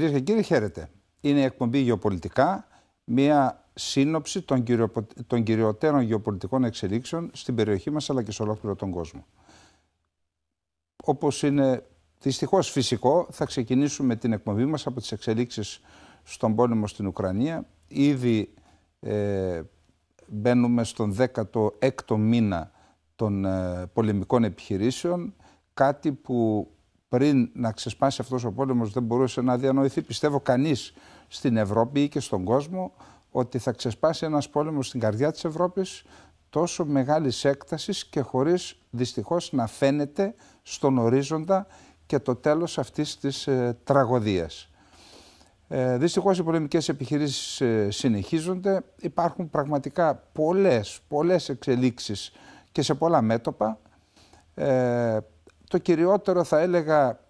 Κυρίες και κύριοι, χαίρετε. Είναι η εκπομπή Γεωπολιτικά, μια σύνοψη των, κυριο... των κυριωτέρων γεωπολιτικών εξελίξεων στην περιοχή μας αλλά και σε ολόκληρο τον κόσμο. Όπως είναι δυστυχώς φυσικό, θα ξεκινήσουμε την εκπομπή μας από τις εξελίξεις στον πόλεμο στην Ουκρανία. Ήδη ε, μπαίνουμε στον 16ο μήνα των ε, πολεμικών επιχειρήσεων, κάτι που πριν να ξεσπάσει αυτός ο πόλεμος δεν μπορούσε να διανοηθεί πιστεύω κανείς στην Ευρώπη ή και στον κόσμο ότι θα ξεσπάσει ένας πόλεμος στην καρδιά της Ευρώπης τόσο μεγάλης έκτασης και χωρίς δυστυχώς να φαίνεται στον ορίζοντα και το τέλος αυτής της ε, τραγωδίας. Ε, δυστυχώς οι πολεμικές επιχειρήσεις ε, συνεχίζονται. Υπάρχουν πραγματικά πολλές, πολλές εξελίξεις και σε πολλά μέτωπα. Ε, το κυριότερο θα έλεγα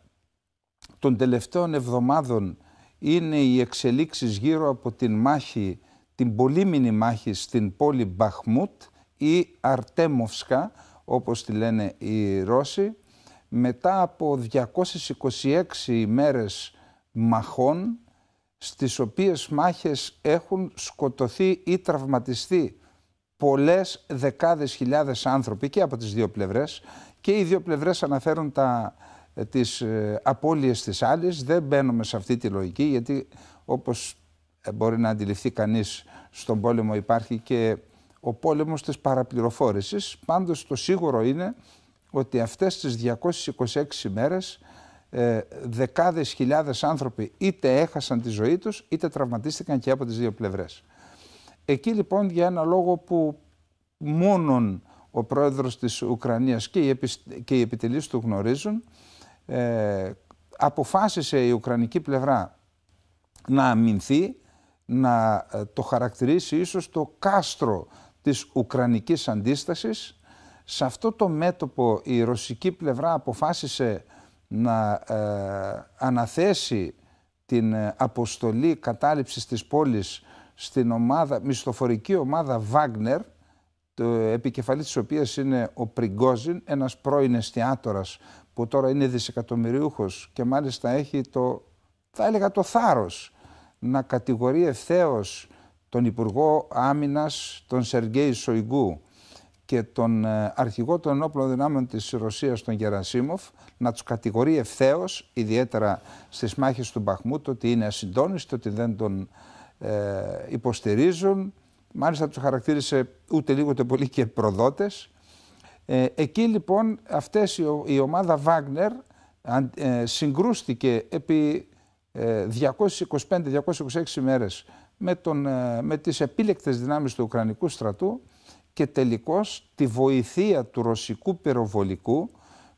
των τελευταίων εβδομάδων είναι οι εξελίξεις γύρω από την μάχη, την πολύμινη μάχη στην πόλη Μπαχμούτ ή Αρτέμοφσκα, όπως τη λένε οι Ρώσοι, μετά από 226 ημέρες μαχών, στις οποίες μάχες έχουν σκοτωθεί ή τραυματιστεί πολλές δεκάδες χιλιάδες άνθρωποι και από τις δύο πλευρές και οι δύο πλευρές αναφέρουν τα, ε, τις ε, απώλειες της άλλης. Δεν μπαίνουμε σε αυτή τη λογική γιατί όπως ε, μπορεί να αντιληφθεί κανείς στον πόλεμο υπάρχει και ο πόλεμος της παραπληροφόρησης. Πάντως το σίγουρο είναι ότι αυτές τις 226 ημέρες ε, δεκάδες χιλιάδες άνθρωποι είτε έχασαν τη ζωή τους είτε τραυματίστηκαν και από τις δύο πλευρές. Εκεί λοιπόν για ένα λόγο που μόνον ο πρόεδρος της Ουκρανίας και οι, επιτελείς του γνωρίζουν, ε, αποφάσισε η Ουκρανική πλευρά να αμυνθεί, να ε, το χαρακτηρίσει ίσως το κάστρο της Ουκρανικής αντίστασης. Σε αυτό το μέτωπο η ρωσική πλευρά αποφάσισε να ε, αναθέσει την ε, αποστολή κατάληψης της πόλης στην ομάδα, μισθοφορική ομάδα Wagner, ε, επικεφαλής της οποίας είναι ο Πριγκόζιν, ένας πρώην εστιατόρας που τώρα είναι δισεκατομμυριούχος και μάλιστα έχει το, θα έλεγα το θάρρος να κατηγορεί ευθέως τον Υπουργό Άμυνας, τον Σεργέη Σοϊγκού και τον ε, αρχηγό των ενόπλων δυνάμεων της Ρωσίας, τον Γερασίμοφ, να τους κατηγορεί ευθέως, ιδιαίτερα στις μάχες του Μπαχμούτ, ότι είναι ασυντόνιστο, ότι δεν τον ε, υποστηρίζουν, Μάλιστα του χαρακτήρισε ούτε λίγο ούτε πολύ και προδότες. Ε, εκεί λοιπόν αυτές η, ομάδα Βάγνερ συγκρούστηκε επί 225-226 ε, μέρες με, τον, ε, με τις επίλεκτες δυνάμεις του Ουκρανικού στρατού και τελικώς τη βοηθεία του ρωσικού πυροβολικού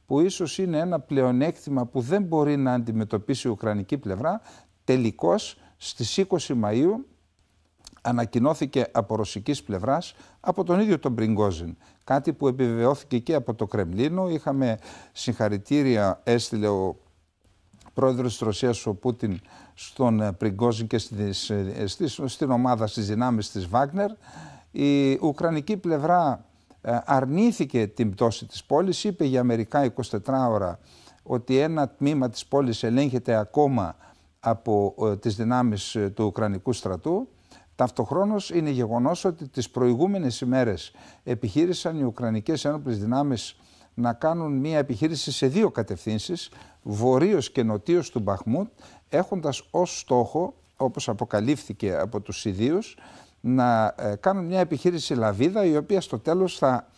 που ίσως είναι ένα πλεονέκτημα που δεν μπορεί να αντιμετωπίσει η Ουκρανική πλευρά τελικώς στις 20 Μαΐου ανακοινώθηκε από ρωσικής πλευράς από τον ίδιο τον Πριγκόζιν. Κάτι που επιβεβαιώθηκε και από το Κρεμλίνο. Είχαμε συγχαρητήρια, έστειλε ο πρόεδρος της Ρωσίας ο Πούτιν στον ε, Πριγκόζιν και ε, στις, στην ομάδα στις δυνάμεις της Βάγνερ. Η ουκρανική πλευρά ε, αρνήθηκε την πτώση της πόλης, είπε για μερικά 24 ώρα ότι ένα τμήμα της πόλης ελέγχεται ακόμα από τις δυνάμεις του Ουκρανικού στρατού. Ταυτοχρόνως είναι γεγονός ότι τις προηγούμενες ημέρες επιχείρησαν οι Ουκρανικές Ένοπλες Δυνάμεις να κάνουν μια επιχείρηση σε δύο κατευθύνσεις, βορείω και νοτίω του Μπαχμούτ, έχοντας ως στόχο, όπως αποκαλύφθηκε από τους ιδίους, να ε, κάνουν μια επιχείρηση λαβίδα η οποία στο τέλος θα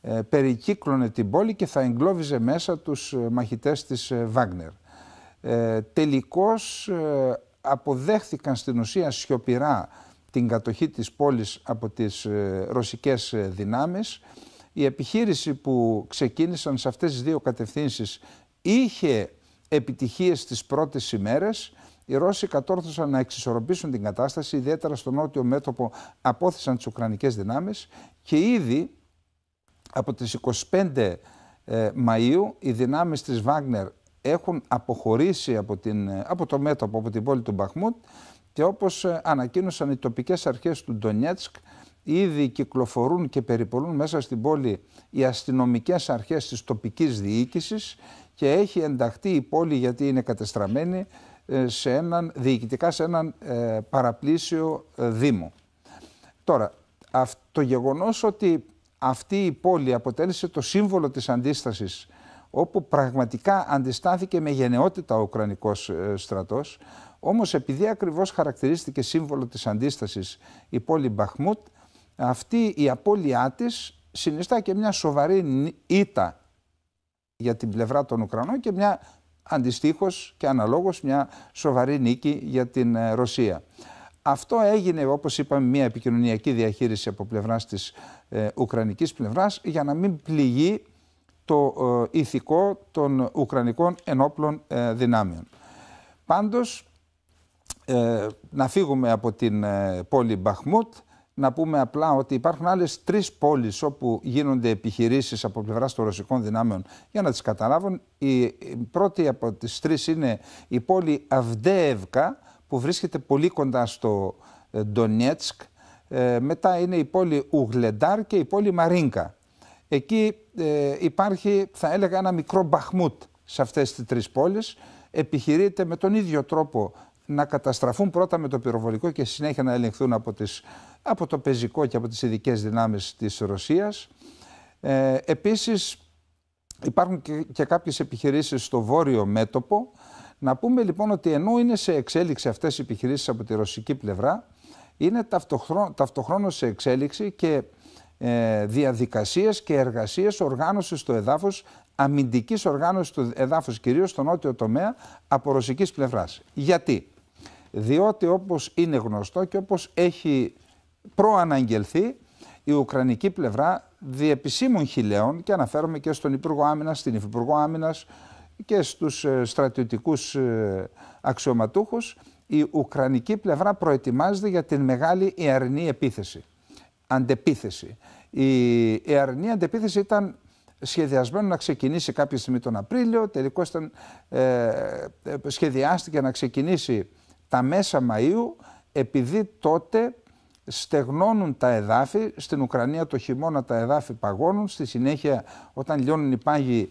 ε, περικύκλωνε την πόλη και θα εγκλώβιζε μέσα τους ε, μαχητές της Βάγνερ. Ε, αποδέχθηκαν στην ουσία σιωπηρά την κατοχή της πόλης από τις ε, ρωσικές ε, δυνάμεις. Η επιχείρηση που ξεκίνησαν σε αυτές τις δύο κατευθύνσεις είχε επιτυχίες τις πρώτες ημέρες. Οι Ρώσοι κατόρθωσαν να εξισορροπήσουν την κατάσταση, ιδιαίτερα στο νότιο μέτωπο απόθεσαν τις Ουκρανικές δυνάμεις και ήδη από τις 25 ε, Μαΐου οι δυνάμεις της Βάγνερ έχουν αποχωρήσει από, την, από το μέτωπο, από την πόλη του Μπαχμούτ και όπως ε, ανακοίνωσαν οι τοπικές αρχές του Ντονιέτσκ ήδη κυκλοφορούν και περιπολούν μέσα στην πόλη οι αστυνομικές αρχές της τοπικής διοίκησης και έχει ενταχθεί η πόλη γιατί είναι κατεστραμμένη ε, σε έναν, διοικητικά σε έναν ε, παραπλήσιο δήμο. Τώρα, το γεγονός ότι αυτή η πόλη αποτέλεσε το σύμβολο της αντίστασης όπου πραγματικά αντιστάθηκε με γενναιότητα ο Ουκρανικός ε, στρατός, όμως επειδή ακριβώς χαρακτηρίστηκε σύμβολο της αντίστασης η πόλη Μπαχμούτ, αυτή η απώλειά της συνιστά και μια σοβαρή ήττα για την πλευρά των Ουκρανών και μια αντιστοίχως και αναλόγως μια σοβαρή νίκη για την ε, Ρωσία. Αυτό έγινε, όπως είπαμε, μια επικοινωνιακή διαχείριση από πλευράς της ε, Ουκρανικής πλευράς για να μην πληγεί το ε, ηθικό των Ουκρανικών ενόπλων ε, δυνάμεων. Πάντως, ε, να φύγουμε από την πόλη Μπαχμούτ, να πούμε απλά ότι υπάρχουν άλλες τρεις πόλεις όπου γίνονται επιχειρήσεις από πλευράς των ρωσικών δυνάμεων για να τις καταλάβουν. Η πρώτη από τις τρεις είναι η πόλη Αβδεεύκα, που βρίσκεται πολύ κοντά στο Ντονιέτσκ. μετά είναι η πόλη Ουγλεντάρ και η πόλη Μαρίνκα. Εκεί ε, υπάρχει, θα έλεγα, ένα μικρό μπαχμούτ σε αυτές τις τρεις πόλεις. Επιχειρείται με τον ίδιο τρόπο να καταστραφούν πρώτα με το πυροβολικό και συνέχεια να ελεγχθούν από, τις, από το πεζικό και από τις ειδικές δυνάμεις της Ρωσίας. Ε, επίσης υπάρχουν και, και κάποιες επιχειρήσεις στο βόρειο μέτωπο. Να πούμε λοιπόν ότι ενώ είναι σε εξέλιξη αυτές οι επιχειρήσεις από τη ρωσική πλευρά, είναι ταυτοχρόνως σε εξέλιξη και ε, διαδικασίες και εργασίες οργάνωσης του εδάφους, αμυντικής οργάνωσης του εδάφους, κυρίως στον νότιο τομέα, από ρωσικής πλευράς. Γιατί? Διότι όπως είναι γνωστό και όπως έχει προαναγγελθεί, η Ουκρανική πλευρά διεπισήμων χιλέων και αναφέρομαι και στον Υπουργό Άμυνας, στην Υφυπουργό Άμυνας και στους ε, στρατιωτικούς ε, αξιωματούχους, η Ουκρανική πλευρά προετοιμάζεται για την μεγάλη ιαρνή επίθεση αντεπίθεση. Η, η αντεπίθεση ήταν σχεδιασμένο να ξεκινήσει κάποια στιγμή τον Απρίλιο, τελικώς ήταν, ε, ε, σχεδιάστηκε να ξεκινήσει τα μέσα Μαΐου, επειδή τότε στεγνώνουν τα εδάφη, στην Ουκρανία το χειμώνα τα εδάφη παγώνουν, στη συνέχεια όταν λιώνουν οι πάγοι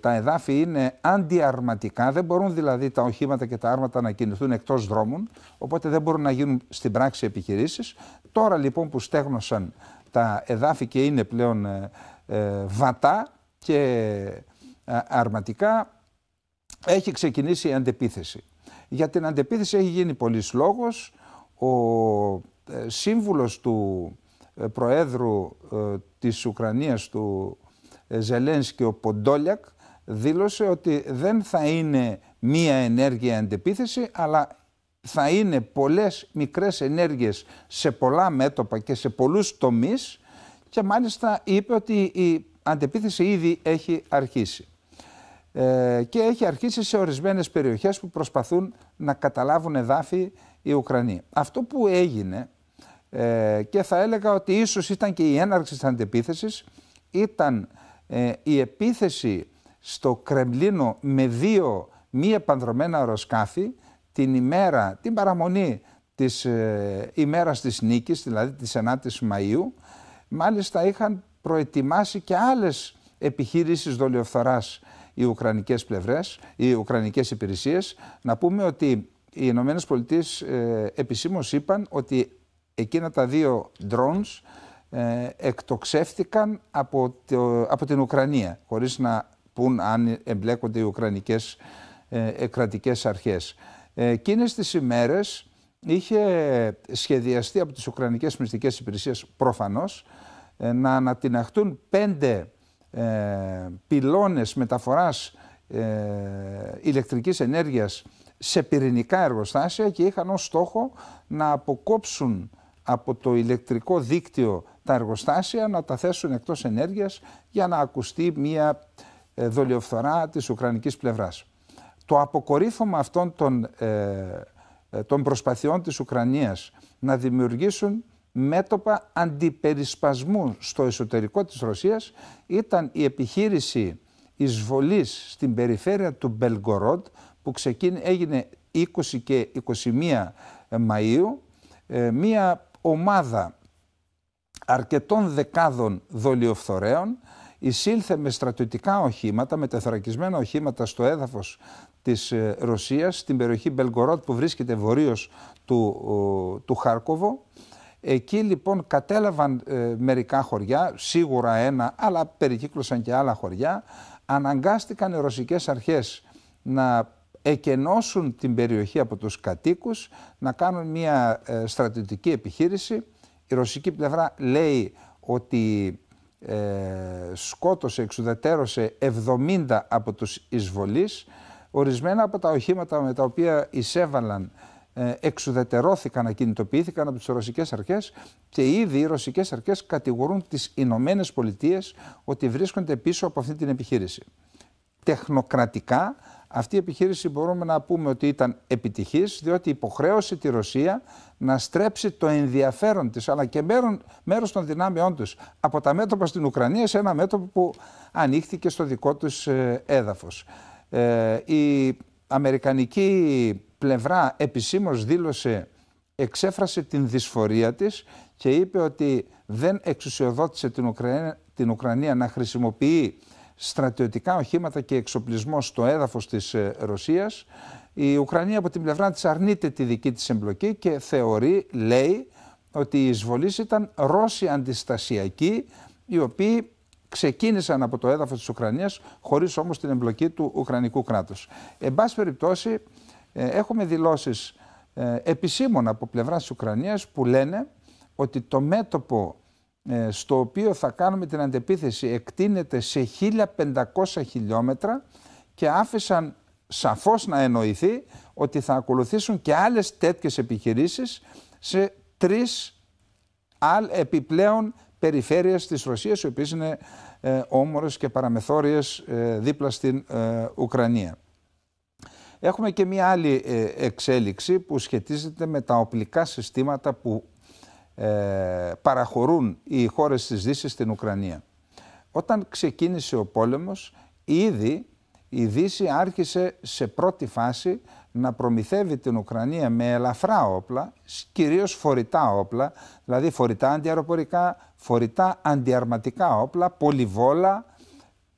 τα εδάφη είναι αντιαρματικά, δεν μπορούν δηλαδή τα οχήματα και τα άρματα να κινηθούν εκτός δρόμων, οπότε δεν μπορούν να γίνουν στην πράξη επιχειρήσεις. Τώρα λοιπόν που στέγνωσαν τα εδάφη και είναι πλέον ε, ε, βατά και ε, αρματικά, έχει ξεκινήσει η αντεπίθεση. Για την αντεπίθεση έχει γίνει πολλής λόγος. Ο σύμβουλος του Προέδρου της Ουκρανίας, του Ζελένσκι, ο Ποντόλιακ, δήλωσε ότι δεν θα είναι μία ενέργεια αντεπίθεση, αλλά θα είναι πολλές μικρές ενέργειες σε πολλά μέτωπα και σε πολλούς τομείς και μάλιστα είπε ότι η αντεπίθεση ήδη έχει αρχίσει. Ε, και έχει αρχίσει σε ορισμένες περιοχές που προσπαθούν να καταλάβουν εδάφη οι Ουκρανοί. Αυτό που έγινε ε, και θα έλεγα ότι ίσως ήταν και η έναρξη της αντεπίθεσης ήταν ε, η επίθεση στο Κρεμλίνο με δύο μη επανδρομένα αεροσκάφη την ημέρα, την παραμονή της ε, ημέρας της νίκης, δηλαδή της 9ης Μαΐου, μάλιστα είχαν προετοιμάσει και άλλες επιχείρησεις δολιοφθοράς οι ουκρανικές πλευρές, οι ουκρανικές υπηρεσίες. Να πούμε ότι οι Ηνωμένες Πολιτείες ε, επισήμως είπαν ότι εκείνα τα δύο drones ε, εκτοξεύτηκαν από, την Ουκρανία, χωρίς να πούν αν εμπλέκονται οι ουκρανικές ε, κρατικές αρχές. Ε, εκείνες τις ημέρες είχε σχεδιαστεί από τις Ουκρανικές Μυστικές Υπηρεσίες προφανώς ε, να ανατιναχτούν πέντε ε, πυλώνες μεταφοράς ε, ηλεκτρικής ενέργειας σε πυρηνικά εργοστάσια και είχαν ως στόχο να αποκόψουν από το ηλεκτρικό δίκτυο τα εργοστάσια, να τα θέσουν εκτός ενέργειας για να ακουστεί μια δολιοφθορά της Ουκρανικής πλευράς. Το αποκορύφωμα αυτών ε, ε, των, προσπαθειών της Ουκρανίας να δημιουργήσουν μέτωπα αντιπερισπασμού στο εσωτερικό της Ρωσίας ήταν η επιχείρηση εισβολής στην περιφέρεια του Μπελγκορόντ που ξεκίνη, έγινε 20 και 21 Μαΐου ε, μία ομάδα αρκετών δεκάδων δολιοφθορέων εισήλθε με στρατιωτικά οχήματα, με τεθρακισμένα οχήματα στο έδαφος της ε, Ρωσίας στην περιοχή Μπελγκορότ που βρίσκεται βορείως του, του Χάρκοβο. Εκεί λοιπόν κατέλαβαν ε, μερικά χωριά, σίγουρα ένα, αλλά περικύκλωσαν και άλλα χωριά. Αναγκάστηκαν οι ρωσικές αρχές να εκενώσουν την περιοχή από τους κατοίκους, να κάνουν μια ε, στρατιωτική επιχείρηση. Η ρωσική πλευρά λέει ότι ε, σκότωσε, εξουδετερώσε 70 από τους εισβολείς ορισμένα από τα οχήματα με τα οποία εισέβαλαν ε, εξουδετερώθηκαν ακινητοποιήθηκαν από τις ρωσικές αρχές και ήδη οι ρωσικές αρχές κατηγορούν τις Ηνωμένες Πολιτείες ότι βρίσκονται πίσω από αυτή την επιχείρηση. Τεχνοκρατικά αυτή η επιχείρηση μπορούμε να πούμε ότι ήταν επιτυχής διότι υποχρέωσε τη Ρωσία να στρέψει το ενδιαφέρον της αλλά και μέρος των δυνάμεών τους από τα μέτωπα στην Ουκρανία σε ένα μέτωπο που ανοίχθηκε στο δικό τους ε, έδαφος. Ε, η αμερικανική πλευρά επισήμως δήλωσε, εξέφρασε την δυσφορία της και είπε ότι δεν εξουσιοδότησε την Ουκρανία, να χρησιμοποιεί στρατιωτικά οχήματα και εξοπλισμό στο έδαφος της ε, Ρωσίας. Η Ουκρανία από την πλευρά της αρνείται τη δική της εμπλοκή και θεωρεί, λέει, ότι η εισβολής ήταν Ρώσοι αντιστασιακοί οι οποίοι ξεκίνησαν από το έδαφος της Ουκρανίας, χωρίς όμως την εμπλοκή του Ουκρανικού κράτους. Εν πάση περιπτώσει, ε, έχουμε δηλώσεις ε, επισήμων από πλευρά της Ουκρανίας που λένε ότι το μέτωπο ε, στο οποίο θα κάνουμε την αντεπίθεση εκτείνεται σε 1500 χιλιόμετρα και άφησαν σαφώς να εννοηθεί ότι θα ακολουθήσουν και άλλες τέτοιες επιχειρήσεις σε τρεις επιπλέον περιφέρειες της Ρωσίας, οι οποίες είναι ε, και παραμεθόριες ε, δίπλα στην ε, Ουκρανία. Έχουμε και μία άλλη ε, εξέλιξη που σχετίζεται με τα οπλικά συστήματα που παραχωρούν οι χώρες της δύσης στην Ουκρανία. Όταν ξεκίνησε ο πόλεμος, ήδη η Δύση άρχισε σε πρώτη φάση να προμηθεύει την Ουκρανία με ελαφρά όπλα, κυρίως φορητά όπλα, δηλαδή φορητά αντιαεροπορικά, φορητά αντιαρματικά όπλα, πολυβόλα,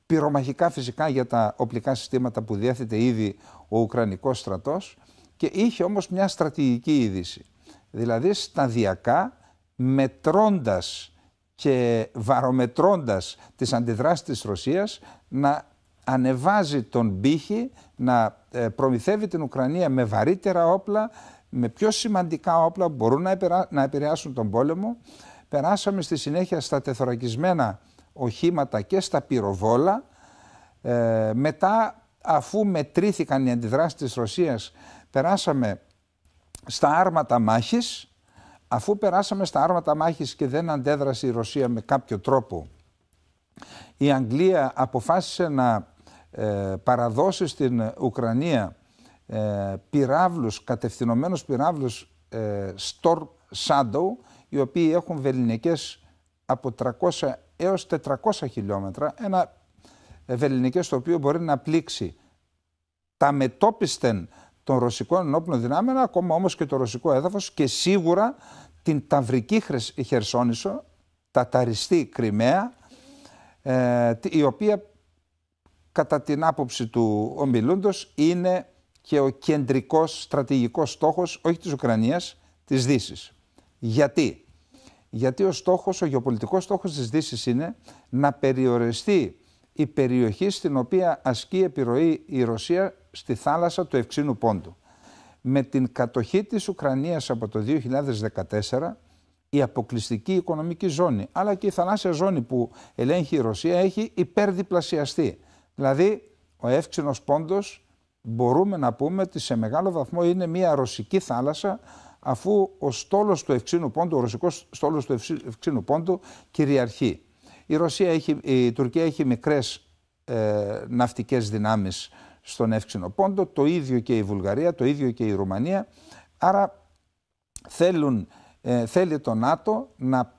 πυρομαχικά φυσικά για τα οπλικά συστήματα που διέθετε ήδη ο Ουκρανικός στρατός και είχε όμως μια στρατηγική είδηση. Δηλαδή σταδιακά μετρώντας και βαρομετρώντας τις αντιδράσεις της Ρωσίας να ανεβάζει τον πύχη να ε, προμηθεύει την Ουκρανία με βαρύτερα όπλα, με πιο σημαντικά όπλα που μπορούν να επηρεάσουν τον πόλεμο. Περάσαμε στη συνέχεια στα τεθωρακισμένα οχήματα και στα πυροβόλα. Ε, μετά αφού μετρήθηκαν οι αντιδράσεις της Ρωσίας περάσαμε στα άρματα μάχης. Αφού περάσαμε στα άρματα μάχης και δεν αντέδρασε η Ρωσία με κάποιο τρόπο η Αγγλία αποφάσισε να ε, παραδώσει στην Ουκρανία ε, πυράβλους, κατευθυνωμένους πυράβλους ε, Storm Shadow, οι οποίοι έχουν βεληνικές από 300 έως 400 χιλιόμετρα, ένα βεληνικές το οποίο μπορεί να πλήξει τα μετόπισθεν των ρωσικών ενόπλων δυνάμεων, ακόμα όμως και το ρωσικό έδαφος και σίγουρα την Ταυρική Χερσόνησο, τα Ταριστή Κρυμαία, η οποία κατά την άποψη του ομιλούντος είναι και ο κεντρικός στρατηγικός στόχος όχι της Ουκρανίας, της Δύσης. Γιατί? Γιατί ο στόχος, ο γεωπολιτικός στόχος της Δύσης είναι να περιοριστεί η περιοχή στην οποία ασκεί επιρροή η Ρωσία στη θάλασσα του Ευξήνου Πόντου. Με την κατοχή της Ουκρανίας από το 2014, η αποκλειστική οικονομική ζώνη, αλλά και η θαλάσσια ζώνη που ελέγχει η Ρωσία έχει υπερδιπλασιαστεί. Δηλαδή, ο εύξηνος πόντος μπορούμε να πούμε ότι σε μεγάλο βαθμό είναι μια ρωσική θάλασσα αφού ο στόλος του ευξήνου πόντου, ο ρωσικός στόλος του ευξήνου πόντου κυριαρχεί. Η, Ρωσία η Τουρκία έχει μικρές ε, ναυτικές δυνάμεις στον εύξηνο πόντο, το ίδιο και η Βουλγαρία, το ίδιο και η Ρουμανία. Άρα θέλουν, ε, θέλει το ΝΑΤΟ να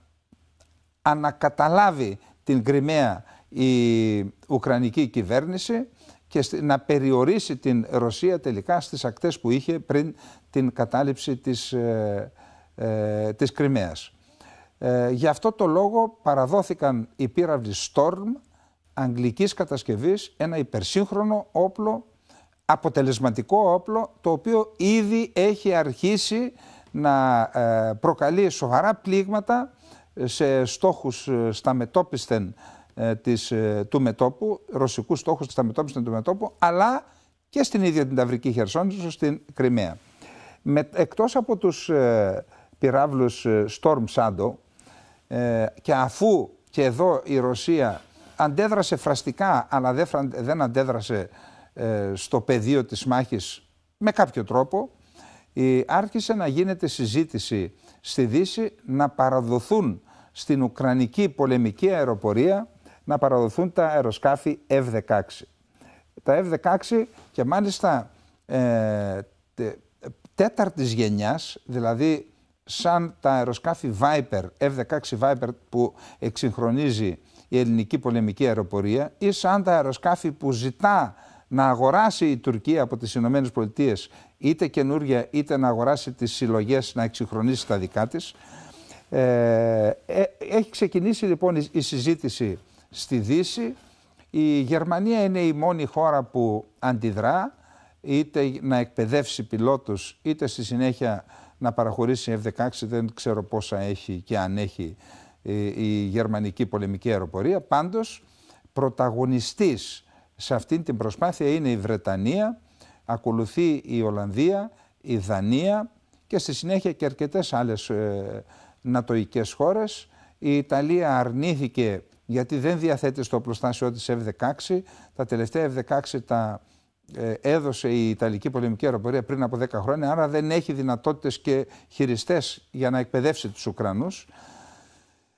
ανακαταλάβει την Κρυμαία η Ουκρανική κυβέρνηση και να περιορίσει την Ρωσία τελικά στις ακτές που είχε πριν την κατάληψη της, ε, ε της Κρυμαίας. Ε, γι' αυτό το λόγο παραδόθηκαν οι πύραυλοι Storm αγγλικής κατασκευής, ένα υπερσύγχρονο όπλο, αποτελεσματικό όπλο, το οποίο ήδη έχει αρχίσει να ε, προκαλεί σοβαρά πλήγματα σε στόχους στα μετόπισθεν ε, της, ε, του μετόπου, ρωσικούς στόχους στα μετόπιση του μετόπου, αλλά και στην ίδια την Ταυρική Χερσόνησο, στην Κρυμαία. Με, εκτός από τους ε, πυράβλους ε, Storm Shadow και αφού και εδώ η Ρωσία αντέδρασε φραστικά αλλά δεν, αντέδρασε στο πεδίο της μάχης με κάποιο τρόπο άρχισε να γίνεται συζήτηση στη Δύση να παραδοθούν στην Ουκρανική πολεμική αεροπορία να παραδοθούν τα αεροσκάφη F-16. Τα F-16 και μάλιστα ε, τέταρτης γενιάς, δηλαδή σαν τα αεροσκάφη Viper, F-16 Viper που εξυγχρονίζει η ελληνική πολεμική αεροπορία ή σαν τα αεροσκάφη που ζητά να αγοράσει η Τουρκία από τις Ηνωμένες Πολιτείες είτε καινούργια είτε να αγοράσει τις συλλογές να εξυγχρονίσει τα δικά της. Ε, ε έχει ξεκινήσει λοιπόν η συζήτηση στη Δύση. Η Γερμανία είναι η μόνη χώρα που αντιδρά είτε να εκπαιδεύσει πιλότους είτε στη συνέχεια να παραχωρήσει F-16 δεν ξέρω πόσα έχει και αν έχει ε, η γερμανική πολεμική αεροπορία πάντως πρωταγωνιστής σε αυτήν την προσπάθεια είναι η Βρετανία ακολουθεί η Ολλανδία, η Δανία και στη συνέχεια και αρκετές άλλες ε, νατοικές χώρες η Ιταλία αρνήθηκε γιατί δεν διαθέτει στο προστάσιο της F-16. Τα τελευταία F-16 τα ε, έδωσε η Ιταλική πολεμική αεροπορία πριν από 10 χρόνια, άρα δεν έχει δυνατότητες και χειριστές για να εκπαιδεύσει τους Ουκρανούς.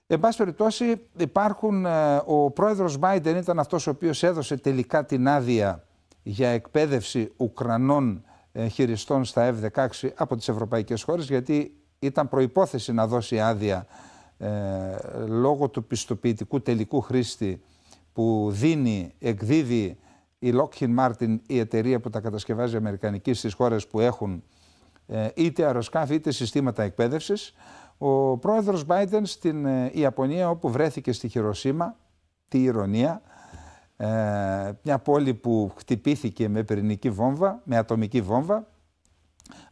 Εν πάση περιπτώσει υπάρχουν, ε, ο πρόεδρος Biden ήταν αυτός ο οποίος έδωσε τελικά την άδεια για εκπαίδευση Ουκρανών ε, χειριστών στα F-16 από τις ευρωπαϊκές χώρες, γιατί ήταν προϋπόθεση να δώσει άδεια ε, λόγω του πιστοποιητικού τελικού χρήστη που δίνει, εκδίδει η Lockheed Martin, η εταιρεία που τα κατασκευάζει αμερικανική στις χώρες που έχουν ε, είτε αεροσκάφη είτε συστήματα εκπαίδευσης, ο πρόεδρος Biden στην ε, Ιαπωνία όπου βρέθηκε στη Χειροσύμα, τη ηρωνία, ε, μια πόλη που χτυπήθηκε με πυρηνική βόμβα, με ατομική βόμβα.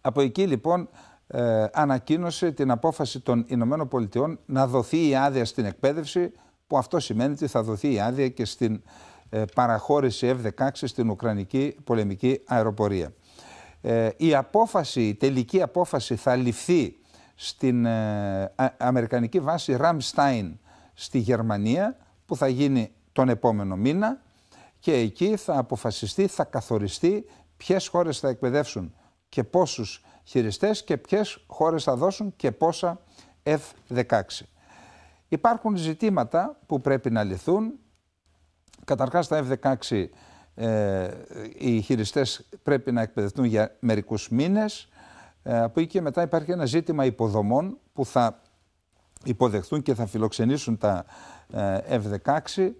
Από εκεί λοιπόν ε, ανακοίνωσε την απόφαση των Ηνωμένων Πολιτειών να δοθεί η άδεια στην εκπαίδευση, που αυτό σημαίνει ότι θα δοθεί η άδεια και στην ε, παραχώρηση F-16 στην Ουκρανική πολεμική αεροπορία. Ε, η απόφαση, η τελική απόφαση θα ληφθεί στην ε, Αμερικανική βάση Ramstein στη Γερμανία, που θα γίνει τον επόμενο μήνα και εκεί θα αποφασιστεί, θα καθοριστεί ποιες χώρες θα εκπαιδεύσουν και πόσους χειριστές και ποιες χώρες θα δώσουν και πόσα F-16. Υπάρχουν ζητήματα που πρέπει να λυθούν. Καταρχάς τα F-16 ε, οι χειριστές πρέπει να εκπαιδευτούν για μερικούς μήνες. Ε, από εκεί και μετά υπάρχει ένα ζήτημα υποδομών που θα υποδεχθούν και θα φιλοξενήσουν τα ε, F-16.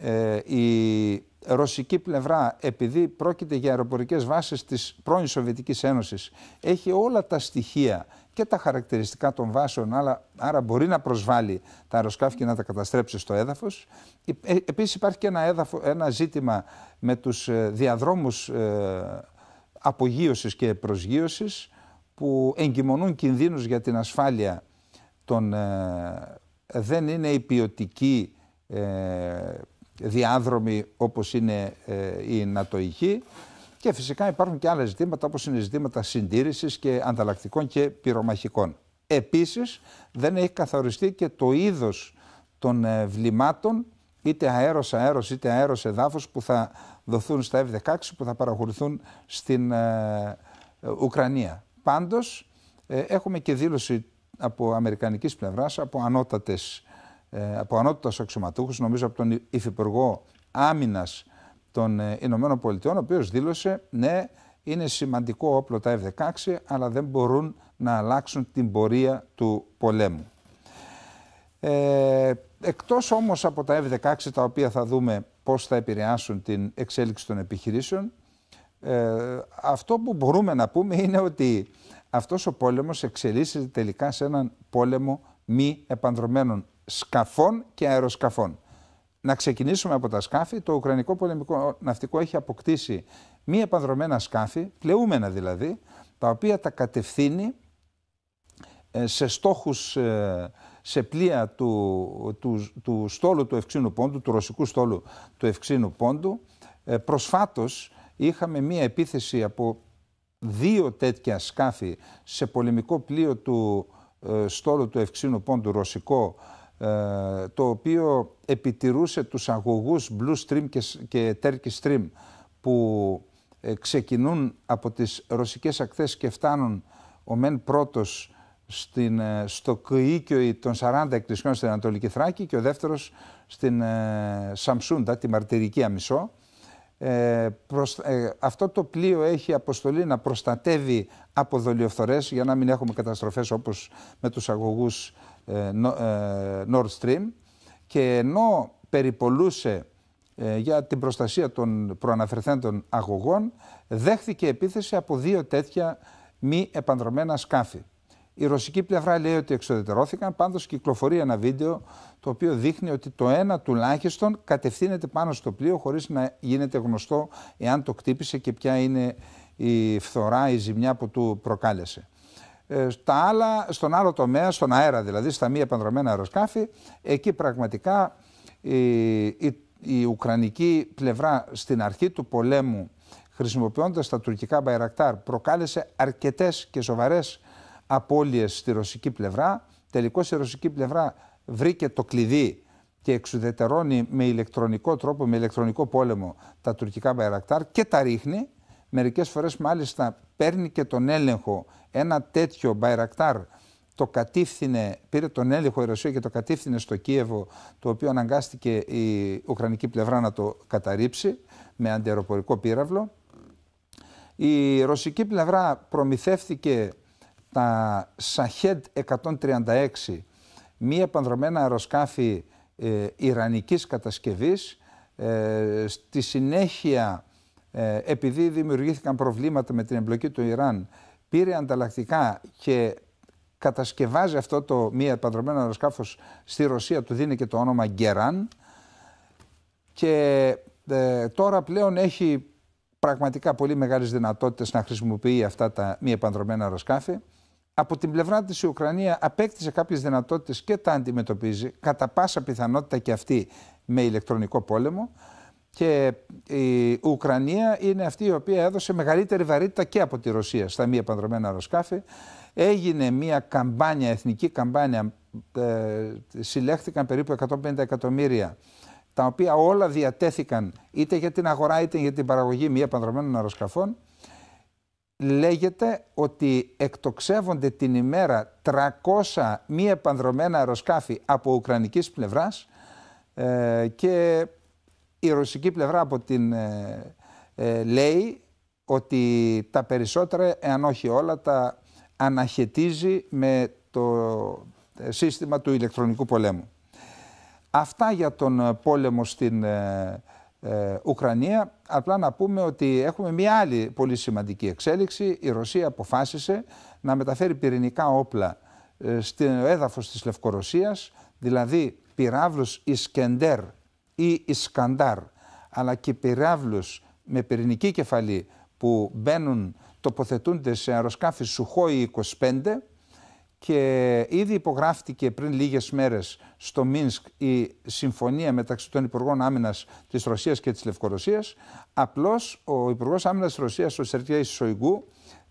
Ε, η ρωσική πλευρά, επειδή πρόκειται για αεροπορικές βάσεις της πρώην Σοβιετικής Ένωσης, έχει όλα τα στοιχεία και τα χαρακτηριστικά των βάσεων, άρα, άρα μπορεί να προσβάλλει τα αεροσκάφη και να τα καταστρέψει στο έδαφος. Ε, επίσης υπάρχει και ένα, έδαφο, ένα ζήτημα με τους ε, διαδρόμους ε, απογείωσης και προσγείωσης που εγκυμονούν κινδύνους για την ασφάλεια των... Ε, δεν είναι η ποιοτική ε, διάδρομοι όπως είναι η ε, νατοϊκή και φυσικά υπάρχουν και άλλα ζητήματα όπως είναι ζητήματα συντήρησης και ανταλλακτικών και πυρομαχικών. Επίσης δεν έχει καθοριστεί και το είδος των ε, βλημάτων είτε αέρος-αέρος είτε αέρος-εδάφος που θα δοθούν στα F-16 που θα παραχωρηθούν στην ε, Ουκρανία. Πάντως έχουμε και δήλωση από αμερικανικής πλευράς, από ανώτατες ε, από ανώτατους αξιωματούχους, νομίζω από τον Υφυπουργό Άμυνας των ε, Ηνωμένων Πολιτειών, ο οποίος δήλωσε ναι, είναι σημαντικό όπλο τα F-16, αλλά δεν μπορούν να αλλάξουν την πορεία του πολέμου. Ε, εκτός όμως από τα F-16 τα οποία θα δούμε πώς θα επηρεάσουν την εξέλιξη των επιχειρήσεων, ε, αυτό που μπορούμε να πούμε είναι ότι αυτός ο πόλεμος εξελίσσεται τελικά σε έναν πόλεμο μη επανδρομένων σκαφών και αεροσκαφών. Να ξεκινήσουμε από τα σκάφη. Το Ουκρανικό πολεμικό ναυτικό έχει αποκτήσει μη επανδρομένα σκάφη, πλεούμενα δηλαδή, τα οποία τα κατευθύνει ε, σε στόχους, ε, σε πλοία του, του, στόλου του Ευξήνου Πόντου, του ρωσικού στόλου του Ευξήνου Πόντου. Ε, προσφάτως είχαμε μία επίθεση από δύο τέτοια σκάφη σε πολεμικό πλοίο του στόλου του Ευξήνου Πόντου, ρωσικό, ε, το οποίο επιτηρούσε τους αγωγούς Blue Stream και Turkish Stream που ε, ξεκινούν από τις ρωσικές ακτές και φτάνουν ο μεν πρώτος στην, ε, στο κοίκιο των 40 εκκλησιών στην Ανατολική Θράκη και ο δεύτερος στην ε, Σαμσούντα, τη μαρτυρική αμισό. αυτό το πλοίο έχει αποστολή να προστατεύει από δολιοφθορές για να μην έχουμε καταστροφές όπως με τους αγωγούς ε, ε, Nord Stream και ενώ περιπολούσε ε, για την προστασία των προαναφερθέντων αγωγών δέχθηκε επίθεση από δύο τέτοια μη επανδρομένα σκάφη. Η ρωσική πλευρά λέει ότι εξοδετερώθηκαν, πάντως κυκλοφορεί ένα βίντεο το οποίο δείχνει ότι το ένα τουλάχιστον κατευθύνεται πάνω στο πλοίο χωρίς να γίνεται γνωστό εάν το κτύπησε και ποια είναι η φθορά, η ζημιά που του προκάλεσε. Ε, στα άλλα, στον άλλο τομέα, στον αέρα δηλαδή, στα μη επανδρομένα αεροσκάφη, εκεί πραγματικά η, η, ουκρανική πλευρά στην αρχή του πολέμου χρησιμοποιώντας τα τουρκικά Μπαϊρακτάρ προκάλεσε αρκετές και σοβαρές απώλειες στη ρωσική πλευρά. Τελικώς η ρωσική πλευρά βρήκε το κλειδί και εξουδετερώνει με ηλεκτρονικό τρόπο, με ηλεκτρονικό πόλεμο τα τουρκικά Μπαϊρακτάρ και τα ρίχνει. Μερικές φορές μάλιστα παίρνει και τον έλεγχο ένα τέτοιο Μπαϊρακτάρ το κατήφθηνε, πήρε τον έλεγχο η Ρωσία και το κατήφθηνε στο Κίεβο, το οποίο αναγκάστηκε η Ουκρανική πλευρά να το καταρρύψει με αντιεροπορικό πύραυλο. Η ρωσική πλευρά προμηθεύτηκε τα Σαχέντ 136, μία επανδρομένα αεροσκάφη ε, ιρανικής κατασκευής. Ε, στη συνέχεια ε, επειδή δημιουργήθηκαν προβλήματα με την εμπλοκή του Ιράν, πήρε ανταλλακτικά και κατασκευάζει αυτό το μία επανδρομένο αεροσκάφος στη Ρωσία, του δίνει και το όνομα Γκεράν. Και ε, τώρα πλέον έχει πραγματικά πολύ μεγάλες δυνατότητες να χρησιμοποιεί αυτά τα μη επανδρομένα αεροσκάφη. Από την πλευρά της η Ουκρανία απέκτησε κάποιες δυνατότητες και τα αντιμετωπίζει, κατά πάσα πιθανότητα και αυτή με ηλεκτρονικό πόλεμο. Και η Ουκρανία είναι αυτή η οποία έδωσε μεγαλύτερη βαρύτητα και από τη Ρωσία στα μη επανδρομένα αεροσκάφη. Έγινε μια καμπάνια, εθνική καμπάνια, ε, συλλέχθηκαν περίπου 150 εκατομμύρια, τα οποία όλα διατέθηκαν είτε για την αγορά είτε για την παραγωγή μη επανδρομένων αεροσκαφών. Λέγεται ότι εκτοξεύονται την ημέρα 300 μη επανδρομένα αεροσκάφη από ουκρανικής πλευράς ε, και η ρωσική πλευρά από την ε, ε, λέει ότι τα περισσότερα, εάν όχι όλα, τα αναχαιτίζει με το ε, σύστημα του ηλεκτρονικού πολέμου. Αυτά για τον πόλεμο στην Ουκρανία. Απλά να πούμε ότι έχουμε μια άλλη πολύ σημαντική εξέλιξη. Η Ρωσία αποφάσισε να μεταφέρει πυρηνικά όπλα στο έδαφος της Λευκορωσίας, δηλαδή πυράβλους Ισκεντέρ ή Ισκαντάρ, αλλά και πυράβλους με πυρηνική κεφαλή που μπαίνουν, τοποθετούνται σε αεροσκάφη Σουχόη 25 και ήδη υπογράφτηκε πριν λίγες μέρες στο Μίνσκ η συμφωνία μεταξύ των Υπουργών Άμυνας της Ρωσίας και της Λευκορωσίας. Απλώς ο Υπουργός Άμυνας της Ρωσίας, ο Σεργέης Σοϊγκού,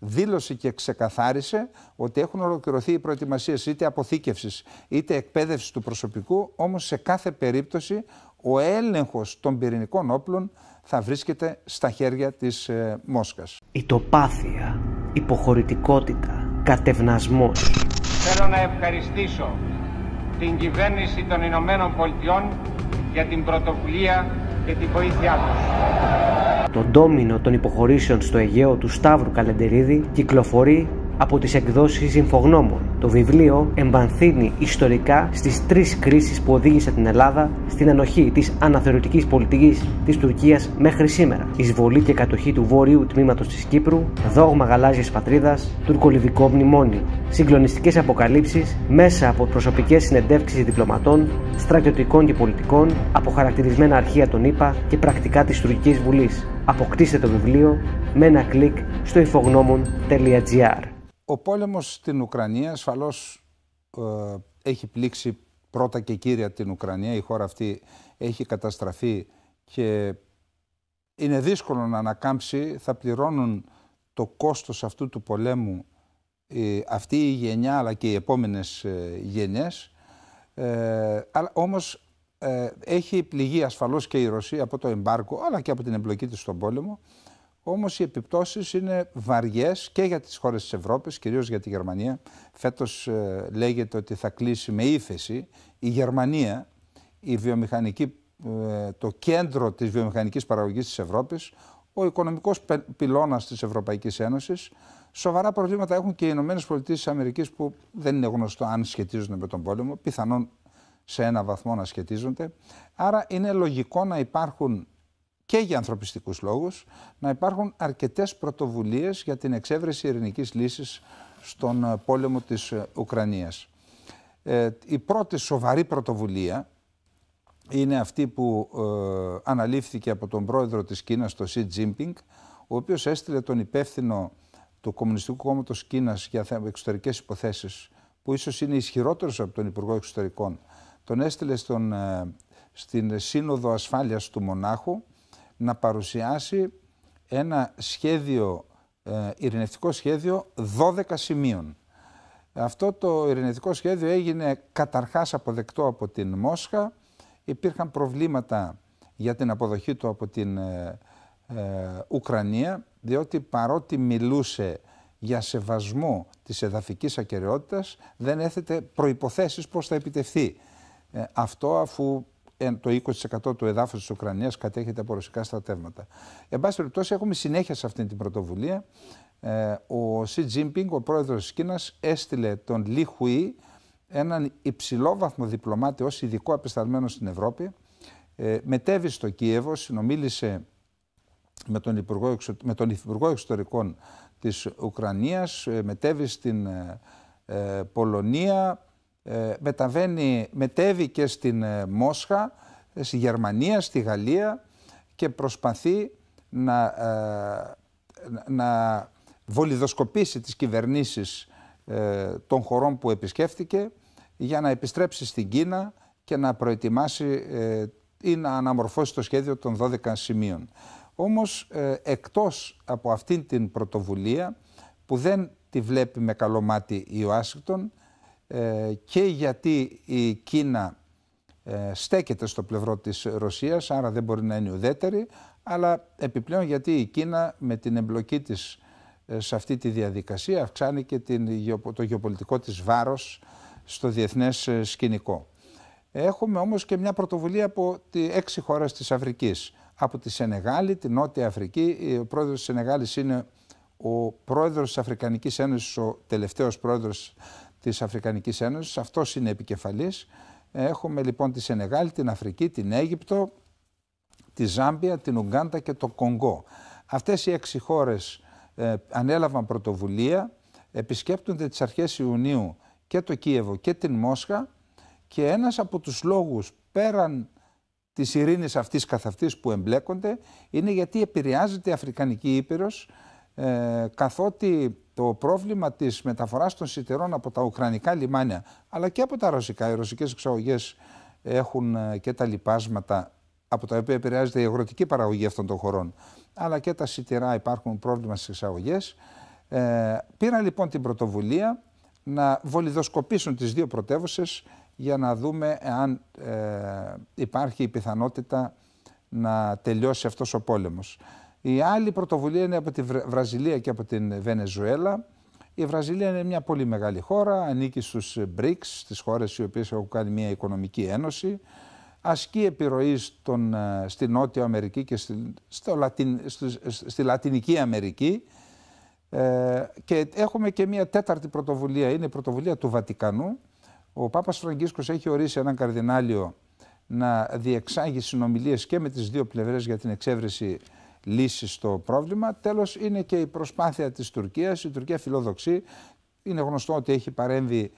δήλωσε και ξεκαθάρισε ότι έχουν ολοκληρωθεί οι προετοιμασίες είτε αποθήκευσης είτε εκπαίδευσης του προσωπικού, όμως σε κάθε περίπτωση ο έλεγχος των πυρηνικών όπλων θα βρίσκεται στα χέρια της ε, Μόσχας. Ιτοπάθεια, υποχωρητικότητα, κατευνασμός. Θέλω να ευχαριστήσω την κυβέρνηση των Ηνωμένων Πολιτειών για την πρωτοβουλία και τη βοήθειά τους. Το ντόμινο των υποχωρήσεων στο Αιγαίο του Σταύρου Καλεντερίδη κυκλοφορεί από τις εκδόσεις Ινφογνώμων. Το βιβλίο εμπανθύνει ιστορικά στις τρεις κρίσεις που οδήγησε την Ελλάδα στην ανοχή της αναθεωρητικής πολιτικής της Τουρκίας μέχρι σήμερα. Εισβολή και κατοχή του βόρειου τμήματος της Κύπρου, δόγμα γαλάζιας πατρίδας, τουρκολιβικό μνημόνιο, συγκλονιστικές αποκαλύψεις μέσα από προσωπικές συνεντεύξεις διπλωματών, στρατιωτικών και πολιτικών, αποχαρακτηρισμένα αρχεία των ΗΠΑ και πρακτικά της Τουρκικής Βουλής. Αποκτήστε το βιβλίο με ένα κλικ στο infognomon.gr. Ο πόλεμος στην Ουκρανία ασφαλώς ε, έχει πλήξει πρώτα και κύρια την Ουκρανία. Η χώρα αυτή έχει καταστραφεί και είναι δύσκολο να ανακάμψει. Θα πληρώνουν το κόστος αυτού του πολέμου ε, αυτή η γενιά αλλά και οι επόμενες ε, γενιές. Ε, αλλά όμως έχει πληγεί ασφαλώς και η Ρωσία από το εμπάρκο αλλά και από την εμπλοκή της στον πόλεμο. Όμως οι επιπτώσεις είναι βαριές και για τις χώρες της Ευρώπης, κυρίως για τη Γερμανία. Φέτος ε, λέγεται ότι θα κλείσει με ύφεση η Γερμανία, η βιομηχανική, ε, το κέντρο της βιομηχανικής παραγωγής της Ευρώπης, ο οικονομικός πυλώνας της Ευρωπαϊκής Ένωσης. Σοβαρά προβλήματα έχουν και οι ΗΠΑ που δεν είναι γνωστό αν σχετίζονται με τον πόλεμο, πιθανόν σε ένα βαθμό να σχετίζονται. Άρα είναι λογικό να υπάρχουν και για ανθρωπιστικούς λόγους να υπάρχουν αρκετές πρωτοβουλίες για την εξέβρεση ειρηνικής λύσης στον ε, πόλεμο της ε, Ουκρανίας. Ε, η πρώτη σοβαρή πρωτοβουλία είναι αυτή που ε, αναλήφθηκε από τον πρόεδρο της Κίνας, τον Σι Jinping, ο οποίος έστειλε τον υπεύθυνο του Κομμουνιστικού Κόμματος Κίνας για εξωτερικές υποθέσεις, που ίσως είναι ισχυρότερος από τον Υπουργό Εξωτερικών, τον έστειλε στον, ε, στην Σύνοδο Ασφάλειας του Μονάχου, να παρουσιάσει ένα σχέδιο, ε, ειρηνευτικό σχέδιο 12 σημείων. Αυτό το ειρηνευτικό σχέδιο έγινε καταρχάς αποδεκτό από την Μόσχα. Υπήρχαν προβλήματα για την αποδοχή του από την ε, ε, Ουκρανία, διότι παρότι μιλούσε για σεβασμό της εδαφικής ακεραιότητας, δεν έθετε προϋποθέσεις πώς θα επιτευχθεί. αυτό αφού το 20% του εδάφους της Ουκρανίας κατέχεται από ρωσικά στρατεύματα. Εν πάση περιπτώσει έχουμε συνέχεια σε αυτή την πρωτοβουλία. Ε, ο Σι Τζίνπινγκ, ο πρόεδρος της Κίνας, έστειλε τον Λι Χουί, έναν υψηλόβαθμο διπλωμάτη ως ειδικό απεσταλμένο στην Ευρώπη. Ε, μετέβη στο Κίεβο, συνομίλησε με τον Υπουργό, με τον Εξωτερικών της Ουκρανίας, ε, μετέβη στην ε, ε Πολωνία, ε, μεταβαίνει, μετέβει και στην ε, Μόσχα, ε, στη Γερμανία, στη Γαλλία και προσπαθεί να, να βολιδοσκοπήσει τις κυβερνήσεις των χωρών που επισκέφτηκε για να επιστρέψει στην Κίνα και να προετοιμάσει ή να αναμορφώσει το σχέδιο των 12 σημείων. Όμως εκτός από αυτήν την πρωτοβουλία που δεν τη βλέπει με καλό μάτι η Ουάσιγκτον ε, και γιατί η Κίνα ε, στέκεται στο πλευρό της Ρωσίας, άρα δεν μπορεί να είναι ουδέτερη, αλλά επιπλέον γιατί η Κίνα με την εμπλοκή της ε, σε αυτή τη διαδικασία αυξάνει και την, το γεωπολιτικό της βάρος στο διεθνές σκηνικό. Έχουμε όμως και μια πρωτοβουλία από τις έξι χώρες της Αφρικής. Από τη Σενεγάλη, την Νότια Αφρική, ο πρόεδρος της Σενεγάλης είναι ο πρόεδρος της Αφρικανικής Ένωσης, ο τελευταίος πρόεδρος της Αφρικανικής Ένωσης. αυτός είναι επικεφαλής. Έχουμε λοιπόν τη Σενεγάλη, την Αφρική, την Αίγυπτο, τη Ζάμπια, την Ουγκάντα και το Κονγκό. Αυτές οι έξι χώρες ε, ανέλαβαν πρωτοβουλία, επισκέπτονται τις αρχές Ιουνίου και το Κίεβο και την Μόσχα και ένας από τους λόγους πέραν της ειρήνης αυτής καθ' αυτής που εμπλέκονται είναι γιατί επηρεάζεται η Αφρικανική Ήπειρος ε, καθότι το πρόβλημα της μεταφοράς των σιτηρών από τα ουκρανικά λιμάνια αλλά και από τα ρωσικά. Οι ρωσικές εξαγωγές έχουν ε, και τα λοιπάσματα από τα οποία επηρεάζεται η αγροτική παραγωγή αυτών των χωρών, αλλά και τα σιτερά υπάρχουν πρόβλημα στις εξαγωγές. Ε, πήραν λοιπόν την πρωτοβουλία να βολιδοσκοπήσουν τις δύο πρωτεύουσες για να δούμε αν ε, υπάρχει η πιθανότητα να τελειώσει αυτός ο πόλεμος. Η άλλη πρωτοβουλία είναι από τη Βραζιλία και από την Βενεζουέλα. Η Βραζιλία είναι μια πολύ μεγάλη χώρα, ανήκει στους BRICS, στις χώρες οι οποίες έχουν κάνει μια οικονομική ένωση. Ασκεί επιρροή στον, ε, στη Νότια Αμερική και στη, στο Λατιν, στη Λατινική Αμερική. Ε, και έχουμε και μια τέταρτη πρωτοβουλία, είναι η πρωτοβουλία του Βατικανού. Ο Πάπας Φραγκίσκος έχει ορίσει έναν καρδινάλιο να διεξάγει συνομιλίες και με τις δύο πλευρές για την εξέβρεση λύση στο πρόβλημα. Τέλος είναι και η προσπάθεια της Τουρκίας, η Τουρκία φιλοδοξεί, είναι γνωστό ότι έχει παρέμβει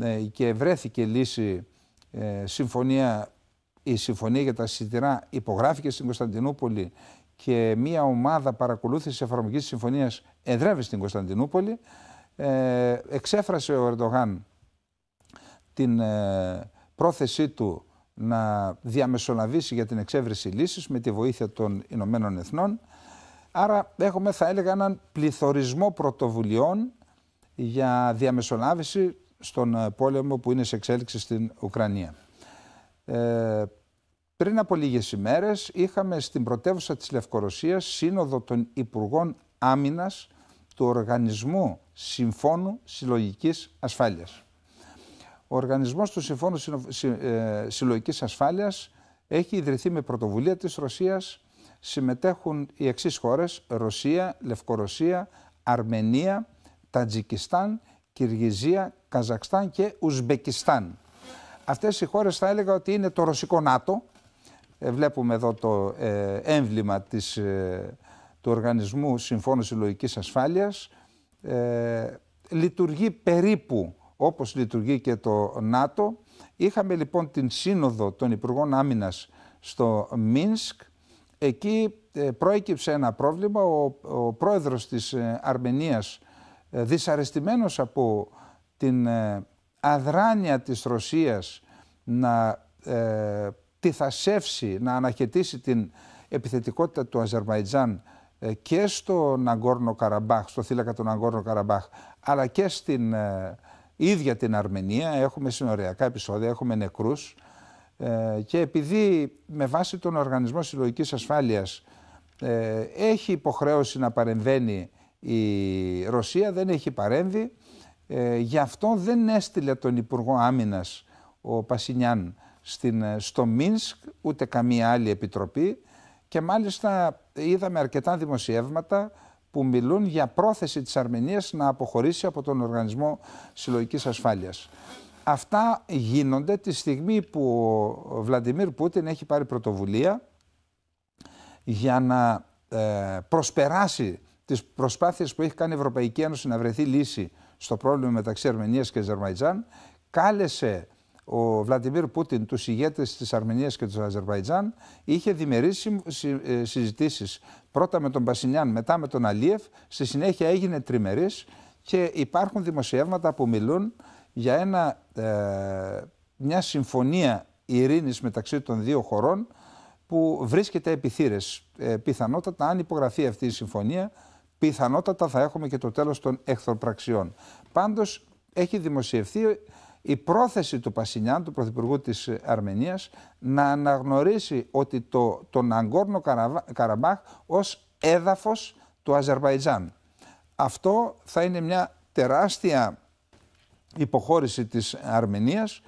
ε, και βρέθηκε λύση ε, συμφωνία, η συμφωνία για τα σιτηρά υπογράφηκε στην Κωνσταντινούπολη και μια ομάδα παρακολούθησης εφαρμογής συμφωνίας εδρεύει στην Κωνσταντινούπολη. Ε, εξέφρασε ο Ερντογάν την πρόθεσή του να διαμεσολαβήσει για την εξέβρεση λύσης με τη βοήθεια των Ηνωμένων Εθνών. Άρα έχουμε θα έλεγα έναν πληθωρισμό πρωτοβουλειών για διαμεσολάβηση στον ε, πόλεμο που είναι σε εξέλιξη στην Ουκρανία. Ε, πριν από λίγες ημέρες είχαμε στην πρωτεύουσα της Λευκορωσίας σύνοδο των Υπουργών Άμυνας του Οργανισμού Συμφώνου Συλλογικής Ασφάλειας. Ο οργανισμός του Συμφώνου ε, Συλλογικής Ασφάλειας έχει ιδρυθεί με πρωτοβουλία της Ρωσίας. Συμμετέχουν οι εξής χώρες, Ρωσία, Λευκορωσία, Αρμενία, Τατζικιστάν, Κυργιζία, Καζακστάν και Ουσμπεκιστάν. Αυτές οι χώρες θα έλεγα ότι είναι το ρωσικό ΝΑΤΟ. Ε, βλέπουμε εδώ το ε, έμβλημα της, του Οργανισμού Συμφώνου Συλλογικής Ασφάλειας. Ε, λειτουργεί περίπου όπως λειτουργεί και το ΝΑΤΟ. Είχαμε λοιπόν την σύνοδο των Υπουργών Άμυνας στο Μίνσκ. Εκεί ε, προέκυψε ένα πρόβλημα. Ο, πρόεδρος της ε, Αρμενίας, ε, δυσαρεστημένος από την αδράνεια της Ρωσίας να ε, τυθασεύσει, να αναχαιτήσει την επιθετικότητα του Αζερβαϊτζάν και στο Ναγκόρνο Καραμπάχ, στο θύλακα του Ναγκόρνο Καραμπάχ, αλλά και στην ίδια την Αρμενία, έχουμε συνοριακά επεισόδια, έχουμε νεκρούς ε, και επειδή με βάση τον Οργανισμό Συλλογικής Ασφάλειας ε, έχει υποχρέωση να παρεμβαίνει η Ρωσία, δεν έχει παρέμβει, ε, γι' αυτό δεν έστειλε τον Υπουργό Άμυνας ο Πασινιάν στην, ε, στο Μίνσκ, ούτε καμία άλλη επιτροπή και μάλιστα είδαμε αρκετά δημοσιεύματα που μιλούν για πρόθεση της Αρμενίας να αποχωρήσει από τον Οργανισμό Συλλογικής Ασφάλειας. Αυτά γίνονται τη στιγμή που ο Βλαντιμίρ Πούτιν έχει πάρει πρωτοβουλία για να ε, προσπεράσει τις προσπάθειες που έχει κάνει η Ευρωπαϊκή Ένωση να βρεθεί λύση στο πρόβλημα μεταξύ Αρμενίας και Αζερβαϊτζάν, κάλεσε ο Βλαντιμίρ Πούτιν τους ηγέτες της Αρμενίας και του Αζερβαϊτζάν είχε διμερείς ε, συζητήσεις πρώτα με τον Πασινιάν μετά με τον Αλίεφ στη συνέχεια έγινε τριμερής και υπάρχουν δημοσιεύματα που μιλούν για ένα, ε, μια συμφωνία ειρήνης μεταξύ των δύο χωρών που βρίσκεται επί ε, πιθανότατα αν υπογραφεί αυτή η συμφωνία πιθανότατα θα έχουμε και το τέλος των εχθροπραξιών. Πάντως έχει δημοσιευθεί η πρόθεση του Πασινιάν, του Πρωθυπουργού της Αρμενίας, να αναγνωρίσει ότι το, τον Αγκόρνο Καραμπάχ ως έδαφος του Αζερβαϊτζάν. Αυτό θα είναι μια τεράστια υποχώρηση της Αρμενίας.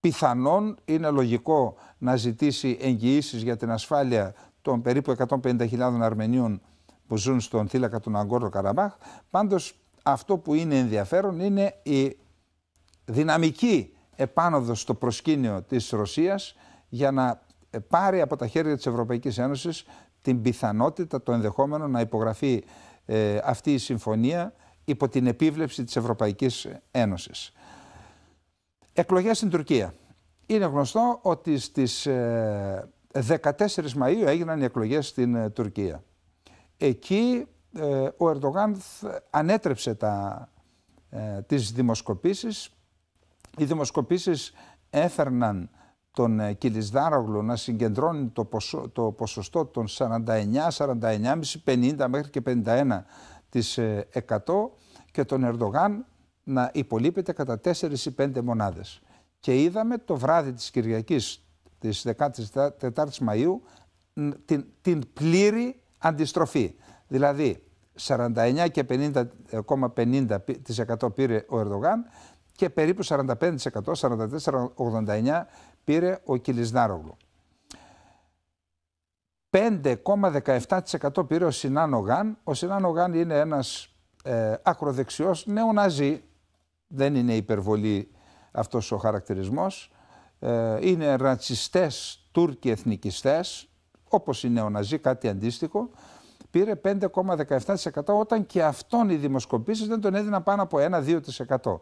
Πιθανόν είναι λογικό να ζητήσει εγγυήσεις για την ασφάλεια των περίπου 150.000 Αρμενίων που ζουν στον θύλακα του Αγκόρνο Καραμπάχ. Πάντως αυτό που είναι ενδιαφέρον είναι η δυναμική επάνωδο στο προσκήνιο της Ρωσίας για να ε, πάρει από τα χέρια της Ευρωπαϊκής Ένωσης την πιθανότητα, το ενδεχόμενο να υπογραφεί ε, αυτή η συμφωνία υπό την επίβλεψη της Ευρωπαϊκής Ένωσης. Εκλογές στην Τουρκία. Είναι γνωστό ότι στις 14 ε, Μαΐου έγιναν οι εκλογές στην Τουρκία. Εκεί ο Ερντογάν ανέτρεψε τα, τις δημοσκοπήσεις οι δημοσκοπήσεις έφερναν τον ε, Κιλισδάρογλου να συγκεντρώνει το, ποσοστό των 49, 49,5, 50 μέχρι και 51% της 100 ε, και τον Ερντογάν να υπολείπεται κατά 4 ή 5 μονάδες. Και είδαμε το βράδυ της Κυριακής της 14ης Μαΐου την, την πλήρη αντιστροφή. Δηλαδή 49 και ε, πήρε ο Ερντογάν και περίπου 45%, 44,89% πήρε ο Κιλισνάρογλου. 5,17% πήρε ο Σινάν Ο Σινάν Ογάν είναι ένας ε, ακροδεξιός νεοναζί, δεν είναι υπερβολή αυτός ο χαρακτηρισμός. Ε, είναι ρατσιστές Τούρκοι εθνικιστές, όπως οι νεοναζί, κάτι αντίστοιχο. Πήρε 5,17% όταν και αυτόν οι δημοσκοπήσεις δεν τον έδιναν πάνω από 1-2%.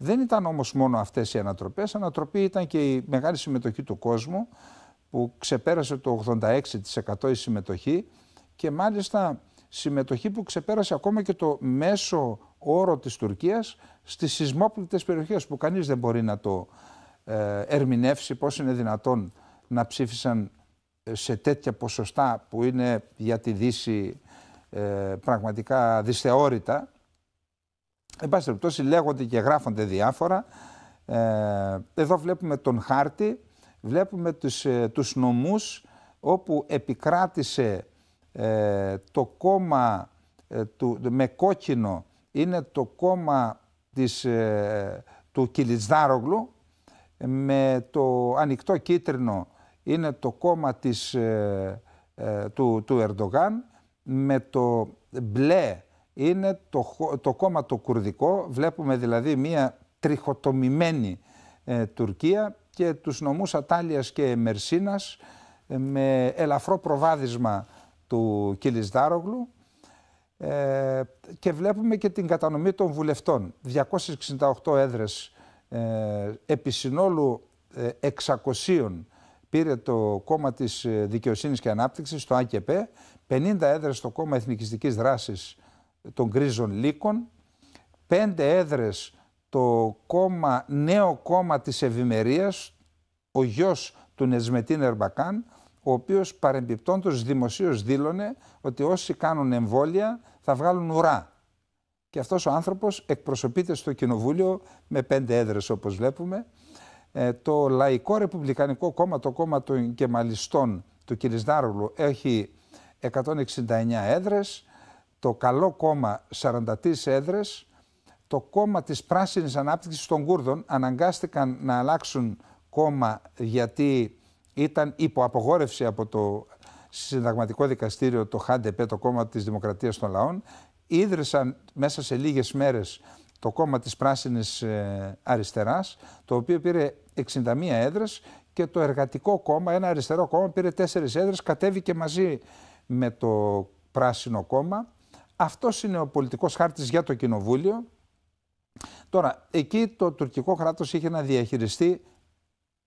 Δεν ήταν όμως μόνο αυτές οι ανατροπές, ανατροπή ήταν και η μεγάλη συμμετοχή του κόσμου που ξεπέρασε το 86% η συμμετοχή και μάλιστα συμμετοχή που ξεπέρασε ακόμα και το μέσο όρο της Τουρκίας στις σεισμόπλητες περιοχές που κανείς δεν μπορεί να το ε, ερμηνεύσει πώς είναι δυνατόν να ψήφισαν ε, σε τέτοια ποσοστά που είναι για τη Δύση ε, πραγματικά δυσθεώρητα Εν πάση περιπτώσει λέγονται και γράφονται διάφορα. Ε, εδώ βλέπουμε τον χάρτη, βλέπουμε τους, ε, τους νομούς όπου επικράτησε ε, το κόμμα του, με κόκκινο είναι το κόμμα του Κιλιτσδάρογλου, με το ανοιχτό κίτρινο είναι το κόμμα του, του Ερντογάν με το μπλε είναι το, το κόμμα το κουρδικό. Βλέπουμε δηλαδή μια τριχοτομημένη ε, Τουρκία και τους νομούς Ατάλιας και Μερσίνας ε, με ελαφρό προβάδισμα του Κιλισδάρογλου ε, και βλέπουμε και την κατανομή των βουλευτών. 268 έδρες ε, επί συνόλου 600 ε, πήρε το κόμμα της Δικαιοσύνης και Ανάπτυξης, το ΑΚΕΠ, 50 έδρες στο κόμμα Εθνικιστικής Δράσης των γκρίζων λύκων, πέντε έδρες το κόμμα, νέο κόμμα της ευημερίας, ο γιος του Νεσμετίν Ερμπακάν, ο οποίος παρεμπιπτόντως δημοσίως δήλωνε ότι όσοι κάνουν εμβόλια θα βγάλουν ουρά. Και αυτός ο άνθρωπος εκπροσωπείται στο κοινοβούλιο με πέντε έδρες όπως βλέπουμε. Ε, το Λαϊκό Ρεπουμπλικανικό Κόμμα, το κόμμα των Κεμαλιστών του Κυρισδάρουλου έχει 169 έδρες το καλό κόμμα 43 έδρες, το κόμμα της πράσινης ανάπτυξης των Κούρδων αναγκάστηκαν να αλλάξουν κόμμα γιατί ήταν υπό απογόρευση από το συνταγματικό δικαστήριο το ΧΑΝΤΕΠΕ, το κόμμα της Δημοκρατίας των Λαών, ίδρυσαν μέσα σε λίγες μέρες το κόμμα της Πράσινης ε, Αριστεράς, το οποίο πήρε 61 έδρες και το Εργατικό Κόμμα, ένα αριστερό κόμμα, πήρε 4 έδρες, κατέβηκε μαζί με το Πράσινο Κόμμα αυτός είναι ο πολιτικός χάρτης για το κοινοβούλιο. Τώρα, εκεί το τουρκικό κράτος είχε να διαχειριστεί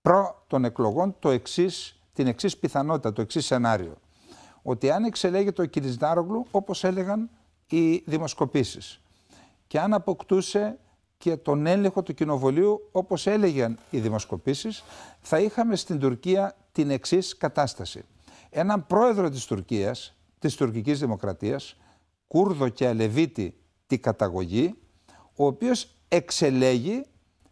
προ των εκλογών το εξής, την εξής πιθανότητα, το εξής σενάριο. Ότι αν εξελέγεται ο Ντάρογλου, όπως έλεγαν οι δημοσκοπήσεις και αν αποκτούσε και τον έλεγχο του κοινοβουλίου όπως έλεγαν οι δημοσκοπήσεις θα είχαμε στην Τουρκία την εξής κατάσταση. Έναν πρόεδρο της Τουρκίας, της τουρκικής δημοκρατίας Κούρδο και Αλεβίτη την καταγωγή, ο οποίος εξελέγει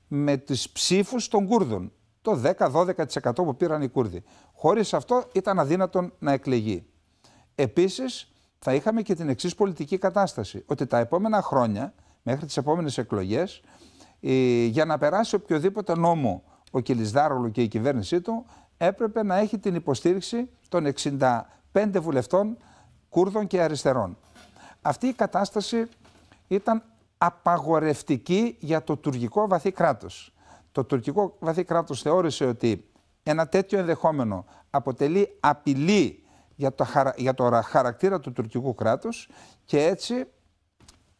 με τις ψήφους των Κούρδων, το 10-12% που πήραν οι Κούρδοι. Χωρίς αυτό ήταν αδύνατον να εκλεγεί. Επίσης θα είχαμε και την εξής πολιτική κατάσταση, ότι τα επόμενα χρόνια, μέχρι τις επόμενες εκλογές, για να περάσει οποιοδήποτε νόμο ο Κιλισδάρολου και η κυβέρνησή του, έπρεπε να έχει την υποστήριξη των 65 βουλευτών Κούρδων και Αριστερών. Αυτή η κατάσταση ήταν απαγορευτική για το τουρκικό βαθύ κράτος. Το τουρκικό βαθύ κράτος θεώρησε ότι ένα τέτοιο ενδεχόμενο αποτελεί απειλή για το, χαρακτήρα του τουρκικού κράτους και έτσι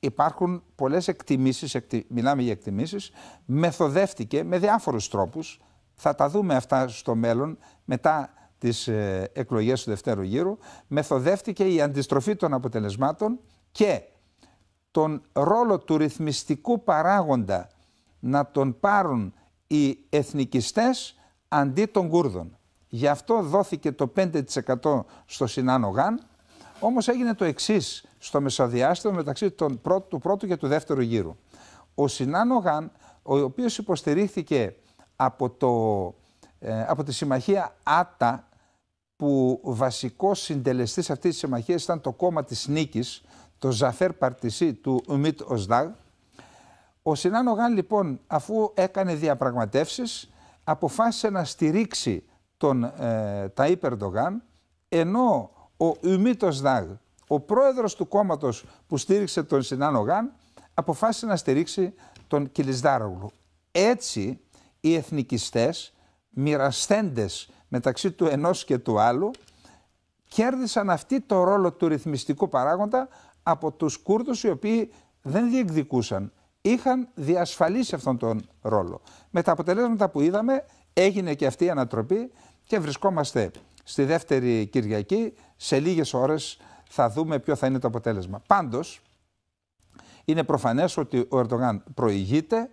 υπάρχουν πολλές εκτιμήσεις, μιλάμε για εκτιμήσεις, μεθοδεύτηκε με διάφορους τρόπους, θα τα δούμε αυτά στο μέλλον μετά τις ε, εκλογές του δευτέρου γύρου, μεθοδεύτηκε η αντιστροφή των αποτελεσμάτων και τον ρόλο του ρυθμιστικού παράγοντα να τον πάρουν οι εθνικιστές αντί των Κούρδων. Γι' αυτό δόθηκε το 5% στο Σινάνο Γαν, όμως έγινε το εξής στο μεσοδιάστημα μεταξύ του πρώτου και του δεύτερου γύρου. Ο Σινάνο Γαν, ο οποίος υποστηρίχθηκε από, το, ε, από τη συμμαχία ΆΤΑ, που βασικός συντελεστής αυτής της συμμαχίας ήταν το κόμμα της Νίκης, το Ζαφέρ Παρτισί του Ουμίτ Οσδάγ. Ο Σινάνο λοιπόν αφού έκανε διαπραγματεύσεις αποφάσισε να στηρίξει τον ε, Ταΐπ ενώ ο Ουμίτ Οσδάγ, ο πρόεδρος του κόμματος που στήριξε τον Σινάνο Γάν αποφάσισε να στηρίξει τον Κιλισδάρογλου. Έτσι οι εθνικιστές μοιραστέντες μεταξύ του ενός και του άλλου κέρδισαν αυτή το ρόλο του ρυθμιστικού παράγοντα από τους Κούρδους οι οποίοι δεν διεκδικούσαν. Είχαν διασφαλίσει αυτόν τον ρόλο. Με τα αποτελέσματα που είδαμε έγινε και αυτή η ανατροπή και βρισκόμαστε στη δεύτερη Κυριακή. Σε λίγες ώρες θα δούμε ποιο θα είναι το αποτέλεσμα. Πάντως είναι προφανές ότι ο Ερντογάν προηγείται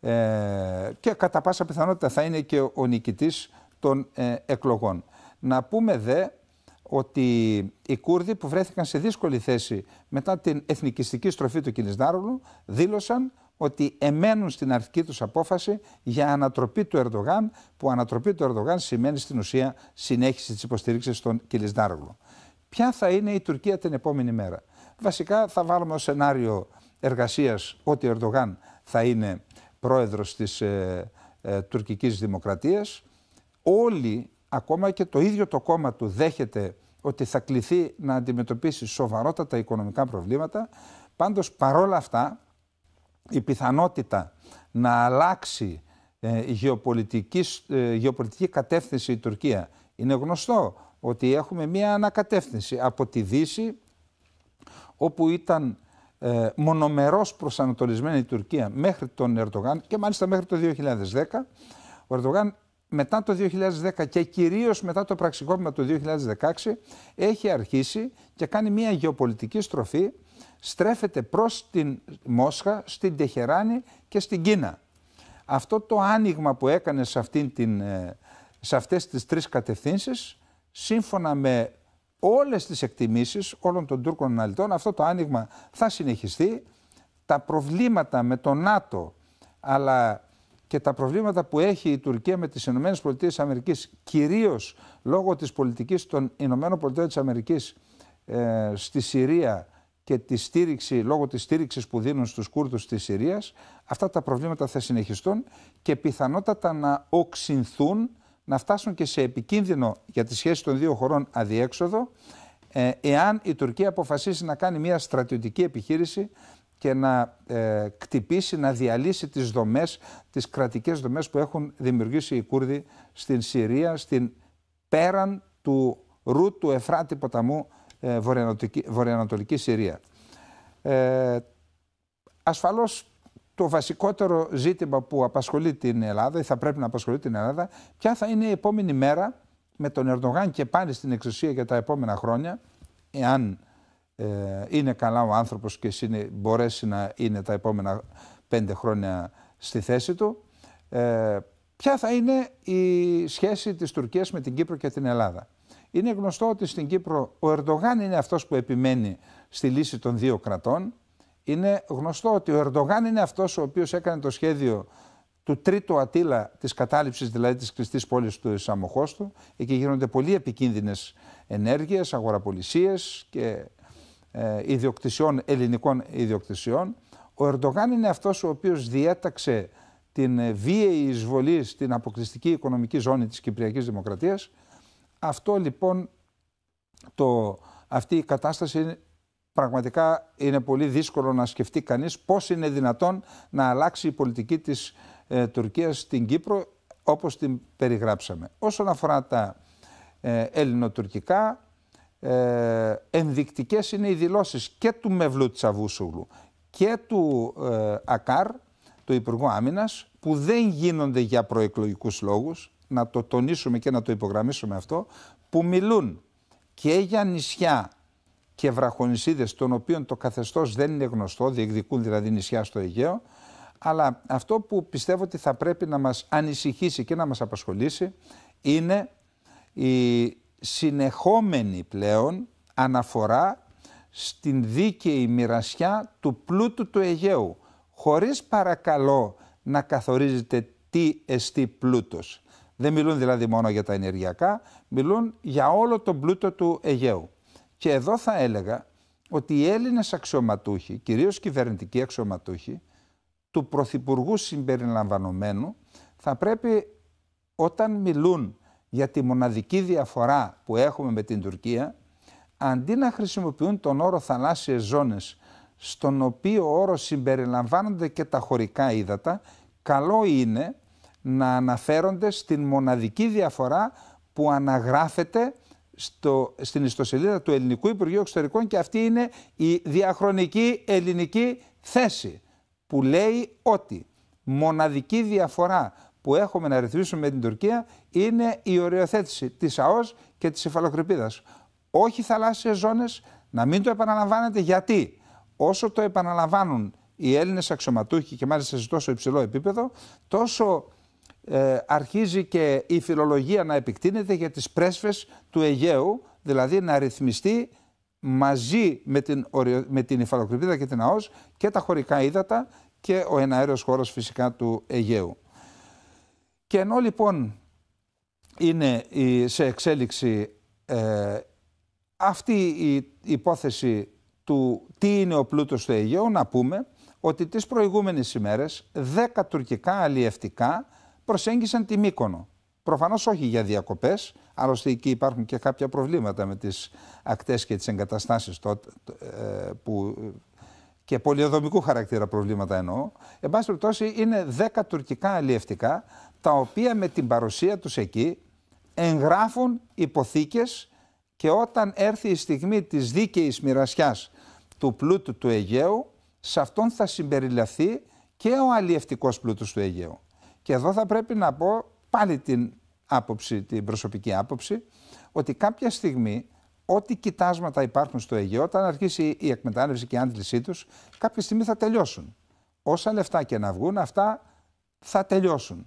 ε, και κατά πάσα πιθανότητα θα είναι και ο νικητής των ε, εκλογών. Να πούμε δε ότι οι Κούρδοι που βρέθηκαν σε δύσκολη θέση μετά την εθνικιστική στροφή του Κινησδάρουλου δήλωσαν ότι εμένουν στην αρχική τους απόφαση για ανατροπή του Ερντογάν που ανατροπή του Ερντογάν σημαίνει στην ουσία συνέχιση της υποστήριξης των Κιλισδάρογλου. Ποια θα είναι η Τουρκία την επόμενη μέρα. Βασικά θα βάλουμε ως σενάριο εργασίας ότι ο Ερντογάν θα είναι πρόεδρος της ε, ε, τουρκικής δημοκρατίας. Όλοι ακόμα και το ίδιο το κόμμα του δέχεται ότι θα κληθεί να αντιμετωπίσει σοβαρότατα οικονομικά προβλήματα. Πάντως παρόλα αυτά η πιθανότητα να αλλάξει ε, γεωπολιτική, ε, κατεύθυνση η Τουρκία είναι γνωστό ότι έχουμε μία ανακατεύθυνση από τη Δύση όπου ήταν ε, μονομερός προσανατολισμένη η Τουρκία μέχρι τον Ερντογάν και μάλιστα μέχρι το 2010 ο Ερντογάν μετά το 2010 και κυρίως μετά το πραξικόπημα του 2016 έχει αρχίσει και κάνει μια γεωπολιτική στροφή στρέφεται προς την Μόσχα, στην Τεχεράνη και στην Κίνα. Αυτό το άνοιγμα που έκανε σε, αυτήν την, ε, σε αυτές τις τρεις κατευθύνσεις σύμφωνα με όλες τις εκτιμήσεις όλων των Τούρκων αναλυτών αυτό το άνοιγμα θα συνεχιστεί. Τα προβλήματα με το ΝΑΤΟ αλλά και τα προβλήματα που έχει η Τουρκία με τις ΗΠΑ, κυρίως λόγω της πολιτικής των ΗΠΑ ε, στη Συρία και τη στήριξη, λόγω της στήριξης που δίνουν στους Κούρδους της Συρίας, αυτά τα προβλήματα θα συνεχιστούν και πιθανότατα να οξυνθούν, να φτάσουν και σε επικίνδυνο για τη σχέση των δύο χωρών αδιέξοδο, ε, εάν η Τουρκία αποφασίσει να κάνει μια στρατιωτική επιχείρηση και να ε, κτυπήσει, να διαλύσει τις δομές, τις κρατικές δομές που έχουν δημιουργήσει οι Κούρδοι στην Συρία, στην πέραν του ρου του Εφράτη ποταμού ε, βορειοανατολική Συρία. Ε, ασφαλώς το βασικότερο ζήτημα που απασχολεί την Ελλάδα ή θα πρέπει να απασχολεί την Ελλάδα, ποια θα είναι η επόμενη μέρα με τον Ερντογάν και πάλι στην εξουσία για τα επόμενα χρόνια, εάν ε, είναι καλά ο άνθρωπος και είναι, μπορέσει να είναι τα επόμενα πέντε χρόνια στη θέση του. Ε, ποια θα είναι η σχέση της Τουρκίας με την Κύπρο και την Ελλάδα. Είναι γνωστό ότι στην Κύπρο ο Ερντογάν είναι αυτός που επιμένει στη λύση των δύο κρατών. Είναι γνωστό ότι ο Ερντογάν είναι αυτός ο οποίος έκανε το σχέδιο του τρίτου ατήλα της κατάληψης δηλαδή της κλειστής πόλης του Σαμοχώστου. Εκεί γίνονται πολύ επικίνδυνες ενέργειες, αγοραπολισίες και ε, ιδιοκτησιών, ελληνικών ιδιοκτησιών. Ο Ερντογάν είναι αυτός ο οποίος διέταξε την ε, βίαιη εισβολή στην αποκλειστική οικονομική ζώνη της Κυπριακής Δημοκρατίας. Αυτό λοιπόν, το, αυτή η κατάσταση πραγματικά είναι πολύ δύσκολο να σκεφτεί κανείς πώς είναι δυνατόν να αλλάξει η πολιτική της ε, Τουρκίας στην Κύπρο όπως την περιγράψαμε. Όσον αφορά τα ελληνοτουρκικά, ε, ενδεικτικές είναι οι δηλώσεις και του Μευλού Τσαβούσουλου και του ε, ΑΚΑΡ, του Υπουργού Άμυνας, που δεν γίνονται για προεκλογικούς λόγους, να το τονίσουμε και να το υπογραμμίσουμε αυτό, που μιλούν και για νησιά και βραχονισίδες των οποίων το καθεστώς δεν είναι γνωστό, διεκδικούν δηλαδή νησιά στο Αιγαίο, αλλά αυτό που πιστεύω ότι θα πρέπει να μας ανησυχήσει και να μας απασχολήσει είναι η συνεχόμενη πλέον αναφορά στην δίκαιη μοιρασιά του πλούτου του Αιγαίου, χωρίς παρακαλώ να καθορίζεται τι εστί πλούτος. Δεν μιλούν δηλαδή μόνο για τα ενεργειακά, μιλούν για όλο τον πλούτο του Αιγαίου. Και εδώ θα έλεγα ότι οι Έλληνες αξιωματούχοι, κυρίως κυβερνητικοί αξιωματούχοι, του Πρωθυπουργού συμπεριλαμβανομένου, θα πρέπει όταν μιλούν για τη μοναδική διαφορά που έχουμε με την Τουρκία αντί να χρησιμοποιούν τον όρο θαλάσσιες ζώνες στον οποίο όρο συμπεριλαμβάνονται και τα χωρικά ύδατα καλό είναι να αναφέρονται στην μοναδική διαφορά που αναγράφεται στο, στην ιστοσελίδα του Ελληνικού Υπουργείου Εξωτερικών και αυτή είναι η διαχρονική ελληνική θέση που λέει ότι μοναδική διαφορά που έχουμε να ρυθμίσουμε με την Τουρκία είναι η οριοθέτηση της ΑΟΣ και της υφαλοκρηπίδας. Όχι θαλάσσιες ζώνες, να μην το επαναλαμβάνετε γιατί όσο το επαναλαμβάνουν οι Έλληνες αξιωματούχοι και μάλιστα σε τόσο υψηλό επίπεδο, τόσο ε, αρχίζει και η φιλολογία να επικτείνεται για τις πρέσφες του Αιγαίου, δηλαδή να ρυθμιστεί μαζί με την, με την υφαλοκρηπίδα και την ΑΟΣ και τα χωρικά ύδατα και ο εναέριος χώρος φυσικά του Αιγαίου. Και ενώ λοιπόν είναι σε εξέλιξη ε, αυτή η υπόθεση του τι είναι ο πλούτος του Αιγαίου, να πούμε ότι τις προηγούμενες ημέρες 10 τουρκικά αλλιευτικά προσέγγισαν τη Μύκονο. Προφανώς όχι για διακοπές, άλλωστε εκεί υπάρχουν και κάποια προβλήματα με τις ακτές και τις εγκαταστάσεις τότε, που και πολυοδομικού χαρακτήρα προβλήματα εννοώ. Εν πάση περιπτώσει, είναι 10 τουρκικά αλλιευτικά τα οποία με την παρουσία τους εκεί εγγράφουν υποθήκες και όταν έρθει η στιγμή της δίκαιης μοιρασιάς του πλούτου του Αιγαίου, σε αυτόν θα συμπεριλαθεί και ο αλλιευτικός πλούτος του Αιγαίου. Και εδώ θα πρέπει να πω πάλι την άποψη, την προσωπική άποψη, ότι κάποια στιγμή ό,τι κοιτάσματα υπάρχουν στο Αιγαίο, όταν αρχίσει η εκμετάλλευση και η άντλησή τους, κάποια στιγμή θα τελειώσουν. Όσα λεφτά και να βγουν, αυτά θα τελειώσουν.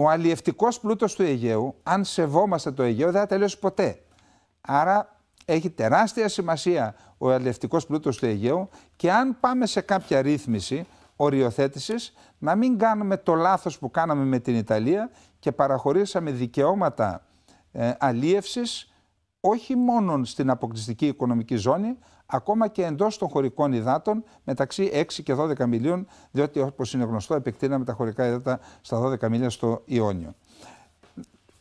Ο αλλιευτικός πλούτος του Αιγαίου, αν σεβόμαστε το Αιγαίο, δεν θα τελειώσει ποτέ. Άρα έχει τεράστια σημασία ο αλλιευτικός πλούτος του Αιγαίου και αν πάμε σε κάποια ρύθμιση οριοθέτησης, να μην κάνουμε το λάθος που κάναμε με την Ιταλία και παραχωρήσαμε δικαιώματα ε, όχι μόνο στην αποκλειστική οικονομική ζώνη, ακόμα και εντός των χωρικών υδάτων μεταξύ 6 και 12 μιλίων, διότι όπως είναι γνωστό, επεκτείναμε τα χωρικά υδάτα στα 12 μιλία στο Ιόνιο.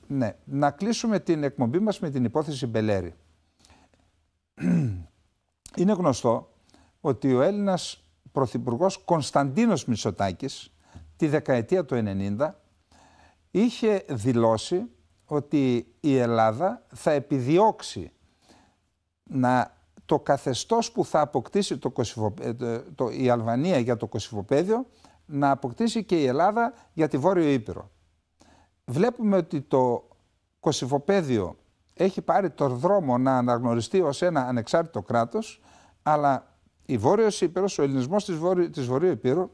Ναι, να κλείσουμε την εκπομπή μας με την υπόθεση Μπελέρη. Είναι γνωστό ότι ο Έλληνας πρωθυπουργός Κωνσταντίνος Μητσοτάκης τη δεκαετία του 90 είχε δηλώσει ότι η Ελλάδα θα επιδιώξει να το καθεστώς που θα αποκτήσει ε, το, το, η Αλβανία για το Κωσυφοπαίδιο να αποκτήσει και η Ελλάδα για τη Βόρειο Ήπειρο. Βλέπουμε ότι το Κωσυφοπαίδιο έχει πάρει τον δρόμο να αναγνωριστεί ως ένα ανεξάρτητο κράτος, αλλά η Βόρειος Ήπειρος, ο ελληνισμός της, Βόρειο, της Ήπειρου,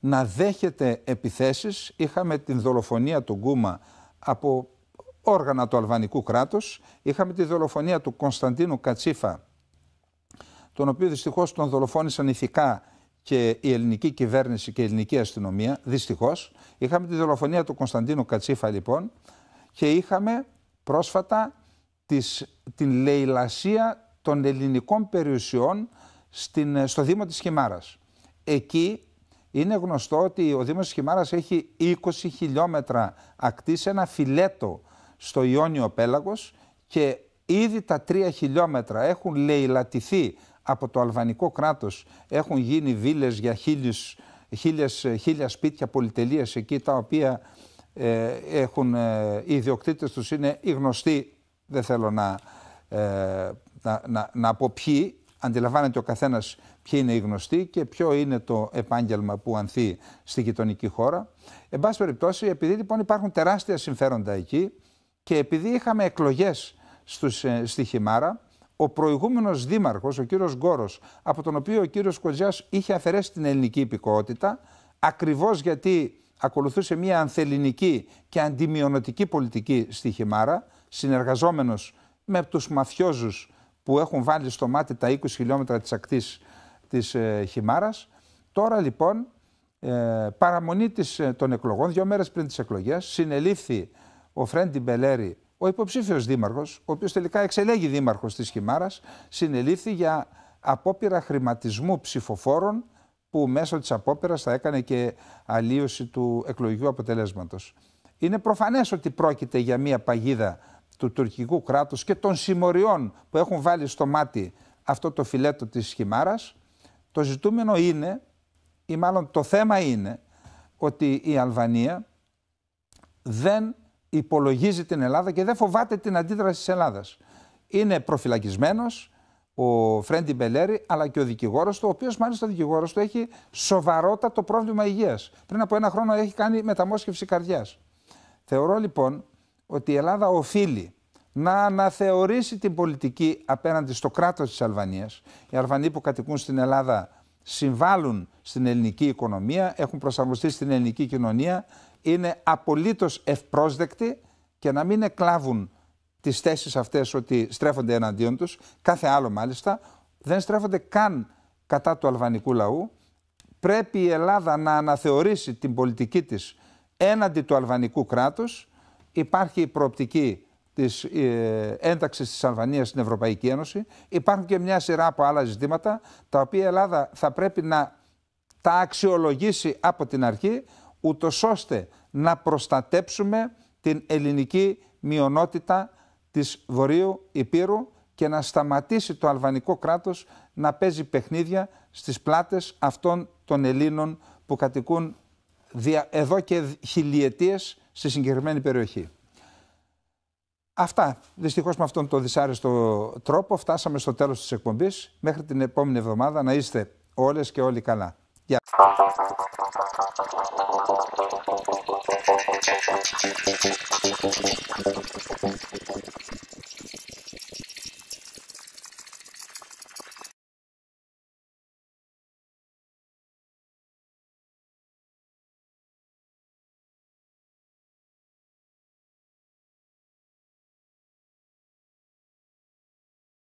να δέχεται επιθέσεις. Είχαμε την δολοφονία του Γκούμα από όργανα του αλβανικού κράτους. Είχαμε τη δολοφονία του Κωνσταντίνου Κατσίφα, τον οποίο δυστυχώς τον δολοφόνησαν ηθικά και η ελληνική κυβέρνηση και η ελληνική αστυνομία, δυστυχώς. Είχαμε τη δολοφονία του Κωνσταντίνου Κατσίφα λοιπόν και είχαμε πρόσφατα της, την λαιλασία των ελληνικών περιουσιών στην, στο Δήμο της Χιμάρας. Εκεί είναι γνωστό ότι ο Δήμος Χιμάρας έχει 20 χιλιόμετρα ακτή σε ένα φιλέτο στο Ιόνιο Πέλαγος και ήδη τα 3 χιλιόμετρα έχουν λαιλατηθεί από το αλβανικό κράτος, έχουν γίνει βίλες για χίλιες χίλιες, χίλια σπίτια πολυτελείας εκεί τα οποία ε, έχουν, ε, οι ιδιοκτήτες τους είναι οι γνωστοί, δεν θέλω να, ε, να, να, πω ποιοι, αντιλαμβάνεται ο καθένας ποιοι είναι οι γνωστοί και ποιο είναι το επάγγελμα που ανθεί στη γειτονική χώρα. Εν πάση περιπτώσει, επειδή λοιπόν υπάρχουν τεράστια συμφέροντα εκεί και επειδή είχαμε εκλογές ε, στη Χιμάρα, ο προηγούμενος δήμαρχος, ο κύριος Γκόρος, από τον οποίο ο κύριος Κοτζιάς είχε αφαιρέσει την ελληνική υπηκότητα, ακριβώς γιατί ακολουθούσε μια ανθεληνική και αντιμειωνοτική πολιτική στη Χιμάρα, συνεργαζόμενος με τους μαφιόζους που έχουν βάλει στο μάτι τα 20 χιλιόμετρα της ακτής της ε, Χιμάρας. Τώρα λοιπόν ε, παραμονή ε, των εκλογών, δύο μέρες πριν τις εκλογές, συνελήφθη ο Φρέντι Μπελέρη, ο υποψήφιος δήμαρχος, ο οποίος τελικά εξελέγει δήμαρχος της Χιμάρας, συνελήφθη για απόπειρα χρηματισμού ψηφοφόρων που μέσω της απόπειρας θα έκανε και αλλίωση του εκλογικού αποτελέσματος. Είναι προφανές ότι πρόκειται για μια παγίδα του τουρκικού κράτους και των συμμοριών που έχουν βάλει στο μάτι αυτό το φιλέτο της Χιμάρας το ζητούμενο είναι, ή μάλλον το θέμα είναι, ότι η Αλβανία δεν υπολογίζει την Ελλάδα και δεν φοβάται την αντίδραση της Ελλάδας. Είναι προφυλακισμένος ο Φρέντι Μπελέρη, αλλά και ο δικηγόρος του, ο οποίος μάλιστα ο δικηγόρος του έχει σοβαρότατο πρόβλημα υγείας. Πριν από ένα χρόνο έχει κάνει μεταμόσχευση καρδιάς. Θεωρώ λοιπόν ότι η Ελλάδα οφείλει να αναθεωρήσει την πολιτική απέναντι στο κράτος της Αλβανίας. Οι Αλβανοί που κατοικούν στην Ελλάδα συμβάλλουν στην ελληνική οικονομία, έχουν προσαρμοστεί στην ελληνική κοινωνία, είναι απολύτως ευπρόσδεκτοι και να μην εκλάβουν τις θέσεις αυτές ότι στρέφονται εναντίον τους, κάθε άλλο μάλιστα, δεν στρέφονται καν κατά του αλβανικού λαού. Πρέπει η Ελλάδα να αναθεωρήσει την πολιτική της έναντι του αλβανικού κράτους. Υπάρχει η προοπτική της ε, ένταξης της Αλβανία στην Ευρωπαϊκή Ένωση. Υπάρχουν και μια σειρά από άλλα ζητήματα, τα οποία η Ελλάδα θα πρέπει να τα αξιολογήσει από την αρχή, ούτως ώστε να προστατέψουμε την ελληνική μειονότητα της Βορείου Υπήρου και να σταματήσει το αλβανικό κράτος να παίζει παιχνίδια στις πλάτες αυτών των Ελλήνων που κατοικούν εδώ και χιλιετίες στη συγκεκριμένη περιοχή. Αυτά. Δυστυχώς με αυτόν τον δυσάρεστο τρόπο φτάσαμε στο τέλος της εκπομπής. Μέχρι την επόμενη εβδομάδα να είστε όλες και όλοι καλά. Γεια.